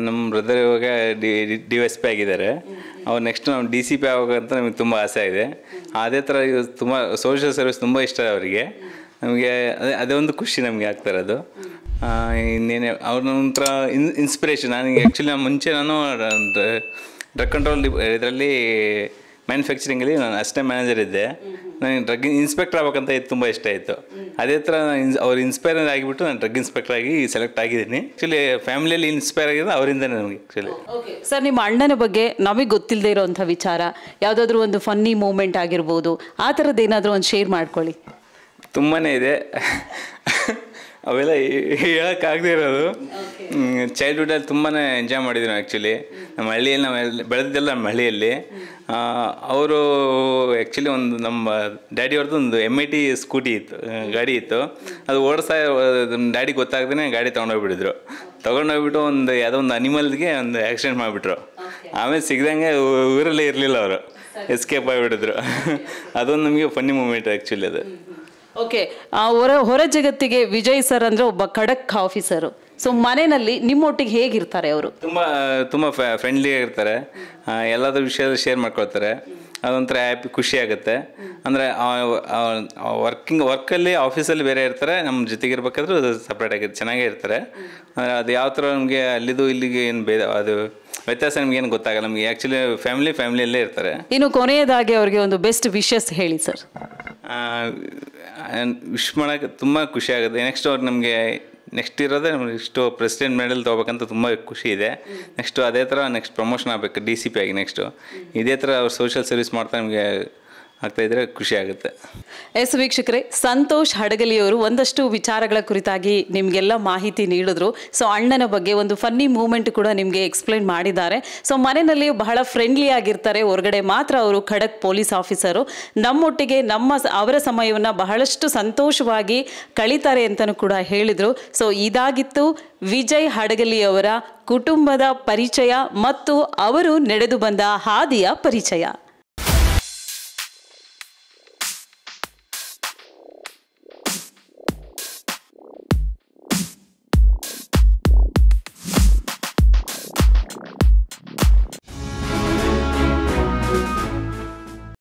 ನಮ್ಮ ಬ್ರದರ್ ಇವಾಗ ಡಿ ಡಿ ಎಸ್ ಪಿ ಆಗಿದ್ದಾರೆ ಅವ್ರು ನೆಕ್ಸ್ಟ್ ನಾವು ಡಿ ಸಿ ಪಿ ಆಗೋಕ್ಕಂತ ನಮಗೆ ತುಂಬ ಆಸೆ ಇದೆ ಅದೇ ಥರ ತುಂಬ ಸೋಷಿಯಲ್ ಸರ್ವಿಸ್ ತುಂಬ ಇಷ್ಟ ಅವರಿಗೆ ನಮಗೆ ಅದೇ ಅದೇ ಒಂದು ಖುಷಿ ನಮಗೆ ಆಗ್ತಾಯಿರೋದು ಇನ್ನೇನೇ ಅವ್ರ ಒಂಥರ ಇನ್ ಇನ್ಸ್ಪಿರೇಷನ್ ನನಗೆ ಆ್ಯಕ್ಚುಲಿ ಮುಂಚೆ ನಾನು ಡ್ರಗ್ ಕಂಟ್ರೋಲ್ ಇದರಲ್ಲಿ ಮ್ಯಾನುಫ್ಯಾಕ್ಚರಿಂಗಲ್ಲಿ ನಾನು ಅಷ್ಟೇ ಮ್ಯಾನೇಜರ್ ಇದ್ದೆ ನನಗೆ ಡ್ರಗ್ ಇನ್ಸ್ಪೆಕ್ಟರ್ ಆಗಬೇಕಂತ ಇದು ತುಂಬ ಇಷ್ಟ ಆಯಿತು ಅದೇ ಥರ ನಾನು ಅವ್ರು ಇನ್ಸ್ಪೈರ್ ಆಗಿಬಿಟ್ಟು ನಾನು ಡ್ರಗ್ ಇನ್ಸ್ಪೆಕ್ಟರ್ ಆಗಿ ಸೆಲೆಕ್ಟ್ ಆಗಿದ್ದೀನಿ ಆ್ಯಕ್ಚುಲಿ ಫ್ಯಾಮಿಲಿಯಲ್ಲಿ ಇನ್ಸ್ಪೈರ್ ಆಗಿರೋದು ಅವರಿಂದನೇ ನಮಗೆ ಆ್ಯಕ್ಚುಲಿ ಸರ್ ನಿಮ್ಮ ಅಣ್ಣನ ಬಗ್ಗೆ ನಮಗೆ ಗೊತ್ತಿಲ್ಲದೆ ಇರೋವಂಥ ವಿಚಾರ ಯಾವುದಾದ್ರೂ ಒಂದು ಫನ್ನಿ ಮೂಮೆಂಟ್ ಆಗಿರ್ಬೋದು ಆ ಥರದ್ದು ಏನಾದರೂ ಒಂದು ಶೇರ್ ಮಾಡ್ಕೊಳ್ಳಿ ತುಂಬಾ ಇದೆ ಅವೆಲ್ಲ ಹೇಳೋಕ್ಕಾಗದೇ ಇರೋದು ಚೈಲ್ಡ್ಹುಡಲ್ಲಿ ತುಂಬಾ ಎಂಜಾಯ್ ಮಾಡಿದ್ರು ಆ್ಯಕ್ಚುಲಿ ನಮ್ಮ ಹಳ್ಳಿಯಲ್ಲಿ ನಾವು ಬೆಳೆದಿದ್ದೆಲ್ಲ ನಮ್ಮ ಹಳ್ಳಿಯಲ್ಲಿ ಅವರು ಆ್ಯಕ್ಚುಲಿ ಒಂದು ನಮ್ಮ ಡ್ಯಾಡಿಯವ್ರದ್ದು ಒಂದು ಎಮ್ ಐ ಟಿ ಸ್ಕೂಟಿ ಇತ್ತು ಗಾಡಿ ಇತ್ತು ಅದು ಓಡಿಸ್ತಾ ನಮ್ಮ ಡ್ಯಾಡಿ ಗೊತ್ತಾಗ್ದೇ ಗಾಡಿ ತೊಗೊಂಡೋಗ್ಬಿಟ್ಟಿದ್ರು ತೊಗೊಂಡೋಗ್ಬಿಟ್ಟು ಒಂದು ಯಾವುದೋ ಒಂದು ಅನಿಮಲ್ಗೆ ಒಂದು ಆ್ಯಕ್ಸಿಡೆಂಟ್ ಮಾಡಿಬಿಟ್ರು ಆಮೇಲೆ ಸಿಗ್ದಂಗೆ ಊರಲ್ಲೇ ಇರಲಿಲ್ಲ ಅವರು ಎಸ್ಕೇಪ್ ಆಗಿಬಿಟ್ಟಿದ್ರು ಅದೊಂದು ನಮಗೆ ಫನ್ನಿ ಮೂಮೆಂಟ್ ಆ್ಯಕ್ಚುಲಿ ಅದು ಓಕೆ ಹೊರ ಹೊರ ಜಗತ್ತಿಗೆ ವಿಜಯ್ ಸರ್ ಅಂದ್ರೆ ಒಬ್ಬ ಖಡಕ್ ಆಫೀಸರು ಸೊ ಮನೆಯಲ್ಲಿ ನಿಮ್ಮೊಟ್ಟಿಗೆ ಹೇಗಿರ್ತಾರೆ ಅವರು ತುಂಬ ತುಂಬ ಫ್ರೆಂಡ್ಲಿ ಇರ್ತಾರೆ ಎಲ್ಲದರ ವಿಷಯ ಶೇರ್ ಮಾಡ್ಕೊಳ್ತಾರೆ ಅದೊಂಥರ ಹ್ಯಾಪಿ ಖುಷಿ ಆಗುತ್ತೆ ಅಂದರೆ ವರ್ಕಿಂಗ್ ವರ್ಕಲ್ಲಿ ಆಫೀಸಲ್ಲಿ ಬೇರೆ ಇರ್ತಾರೆ ನಮ್ಮ ಜೊತೆಗೆ ಅದು ಸಪ್ರೇಟ್ ಆಗಿ ಚೆನ್ನಾಗೇ ಇರ್ತಾರೆ ಅದು ಯಾವ ಥರ ನಮಗೆ ಅಲ್ಲಿದು ಇಲ್ಲಿಗೆ ಏನು ಬೇ ಅದು ವ್ಯತ್ಯಾಸ ನಮ್ಗೆ ಏನು ಗೊತ್ತಾಗಲ್ಲ ನಮಗೆ ಆ್ಯಕ್ಚುಲಿ ಫ್ಯಾಮಿಲಿ ಫ್ಯಾಮಿಲಿಯಲ್ಲೇ ಇರ್ತಾರೆ ಇನ್ನು ಕೊನೆಯದಾಗಿ ಅವರಿಗೆ ಒಂದು ಬೆಸ್ಟ್ ವಿಶಸ್ ಹೇಳಿ ಸರ್ ವಿಶ್ ಮಾಡೋಕ್ಕೆ ತುಂಬ ಖುಷಿ ಆಗುತ್ತೆ ನೆಕ್ಸ್ಟ್ ಅವ್ರು ನಮಗೆ ನೆಕ್ಸ್ಟ್ ಇರೋದೇ ಇಷ್ಟು ಪ್ರೆಸಿಡೆಂಟ್ ಮೆಡಲ್ ತೊಗೋಬೇಕಂತ ತುಂಬ ಖುಷಿ ಇದೆ ನೆಕ್ಸ್ಟು ಅದೇ ಥರ ನೆಕ್ಸ್ಟ್ ಪ್ರಮೋಷನ್ ಆಗಬೇಕು ಡಿ ಸಿ ಪಿ ಆಗಿ ನೆಕ್ಸ್ಟು ಇದೇ ಥರ ಅವ್ರು ಸೋಷಿಯಲ್ ಸರ್ವಿಸ್ ಮಾಡ್ತಾ ನಮಗೆ ಖುಷಿ ಆಗುತ್ತೆ ಎಸ್ ವೀಕ್ಷಕರೇ ಸಂತೋಷ್ ಹಡಗಲಿಯವರು ಒಂದಷ್ಟು ವಿಚಾರಗಳ ಕುರಿತಾಗಿ ನಿಮ್ಗೆಲ್ಲ ಮಾಹಿತಿ ನೀಡಿದ್ರು ಸೊ ಅಣ್ಣನ ಬಗ್ಗೆ ಒಂದು ಫನ್ನಿ ಮೂಮೆಂಟ್ ಕೂಡ ನಿಮಗೆ ಎಕ್ಸ್ಪ್ಲೈನ್ ಮಾಡಿದ್ದಾರೆ ಸೊ ಮನೆಯಲ್ಲಿ ಬಹಳ ಫ್ರೆಂಡ್ಲಿ ಆಗಿರ್ತಾರೆ ಹೊರಗಡೆ ಮಾತ್ರ ಅವರು ಖಡಕ್ ಪೊಲೀಸ್ ಆಫೀಸರು ನಮ್ಮೊಟ್ಟಿಗೆ ನಮ್ಮ ಅವರ ಸಮಯವನ್ನು ಬಹಳಷ್ಟು ಸಂತೋಷವಾಗಿ ಕಳೀತಾರೆ ಅಂತಲೂ ಕೂಡ ಹೇಳಿದರು ಸೊ ಇದಾಗಿತ್ತು ವಿಜಯ್ ಹಡಗಲಿಯವರ ಕುಟುಂಬದ ಪರಿಚಯ ಮತ್ತು ಅವರು ನಡೆದು ಬಂದ ಹಾದಿಯ ಪರಿಚಯ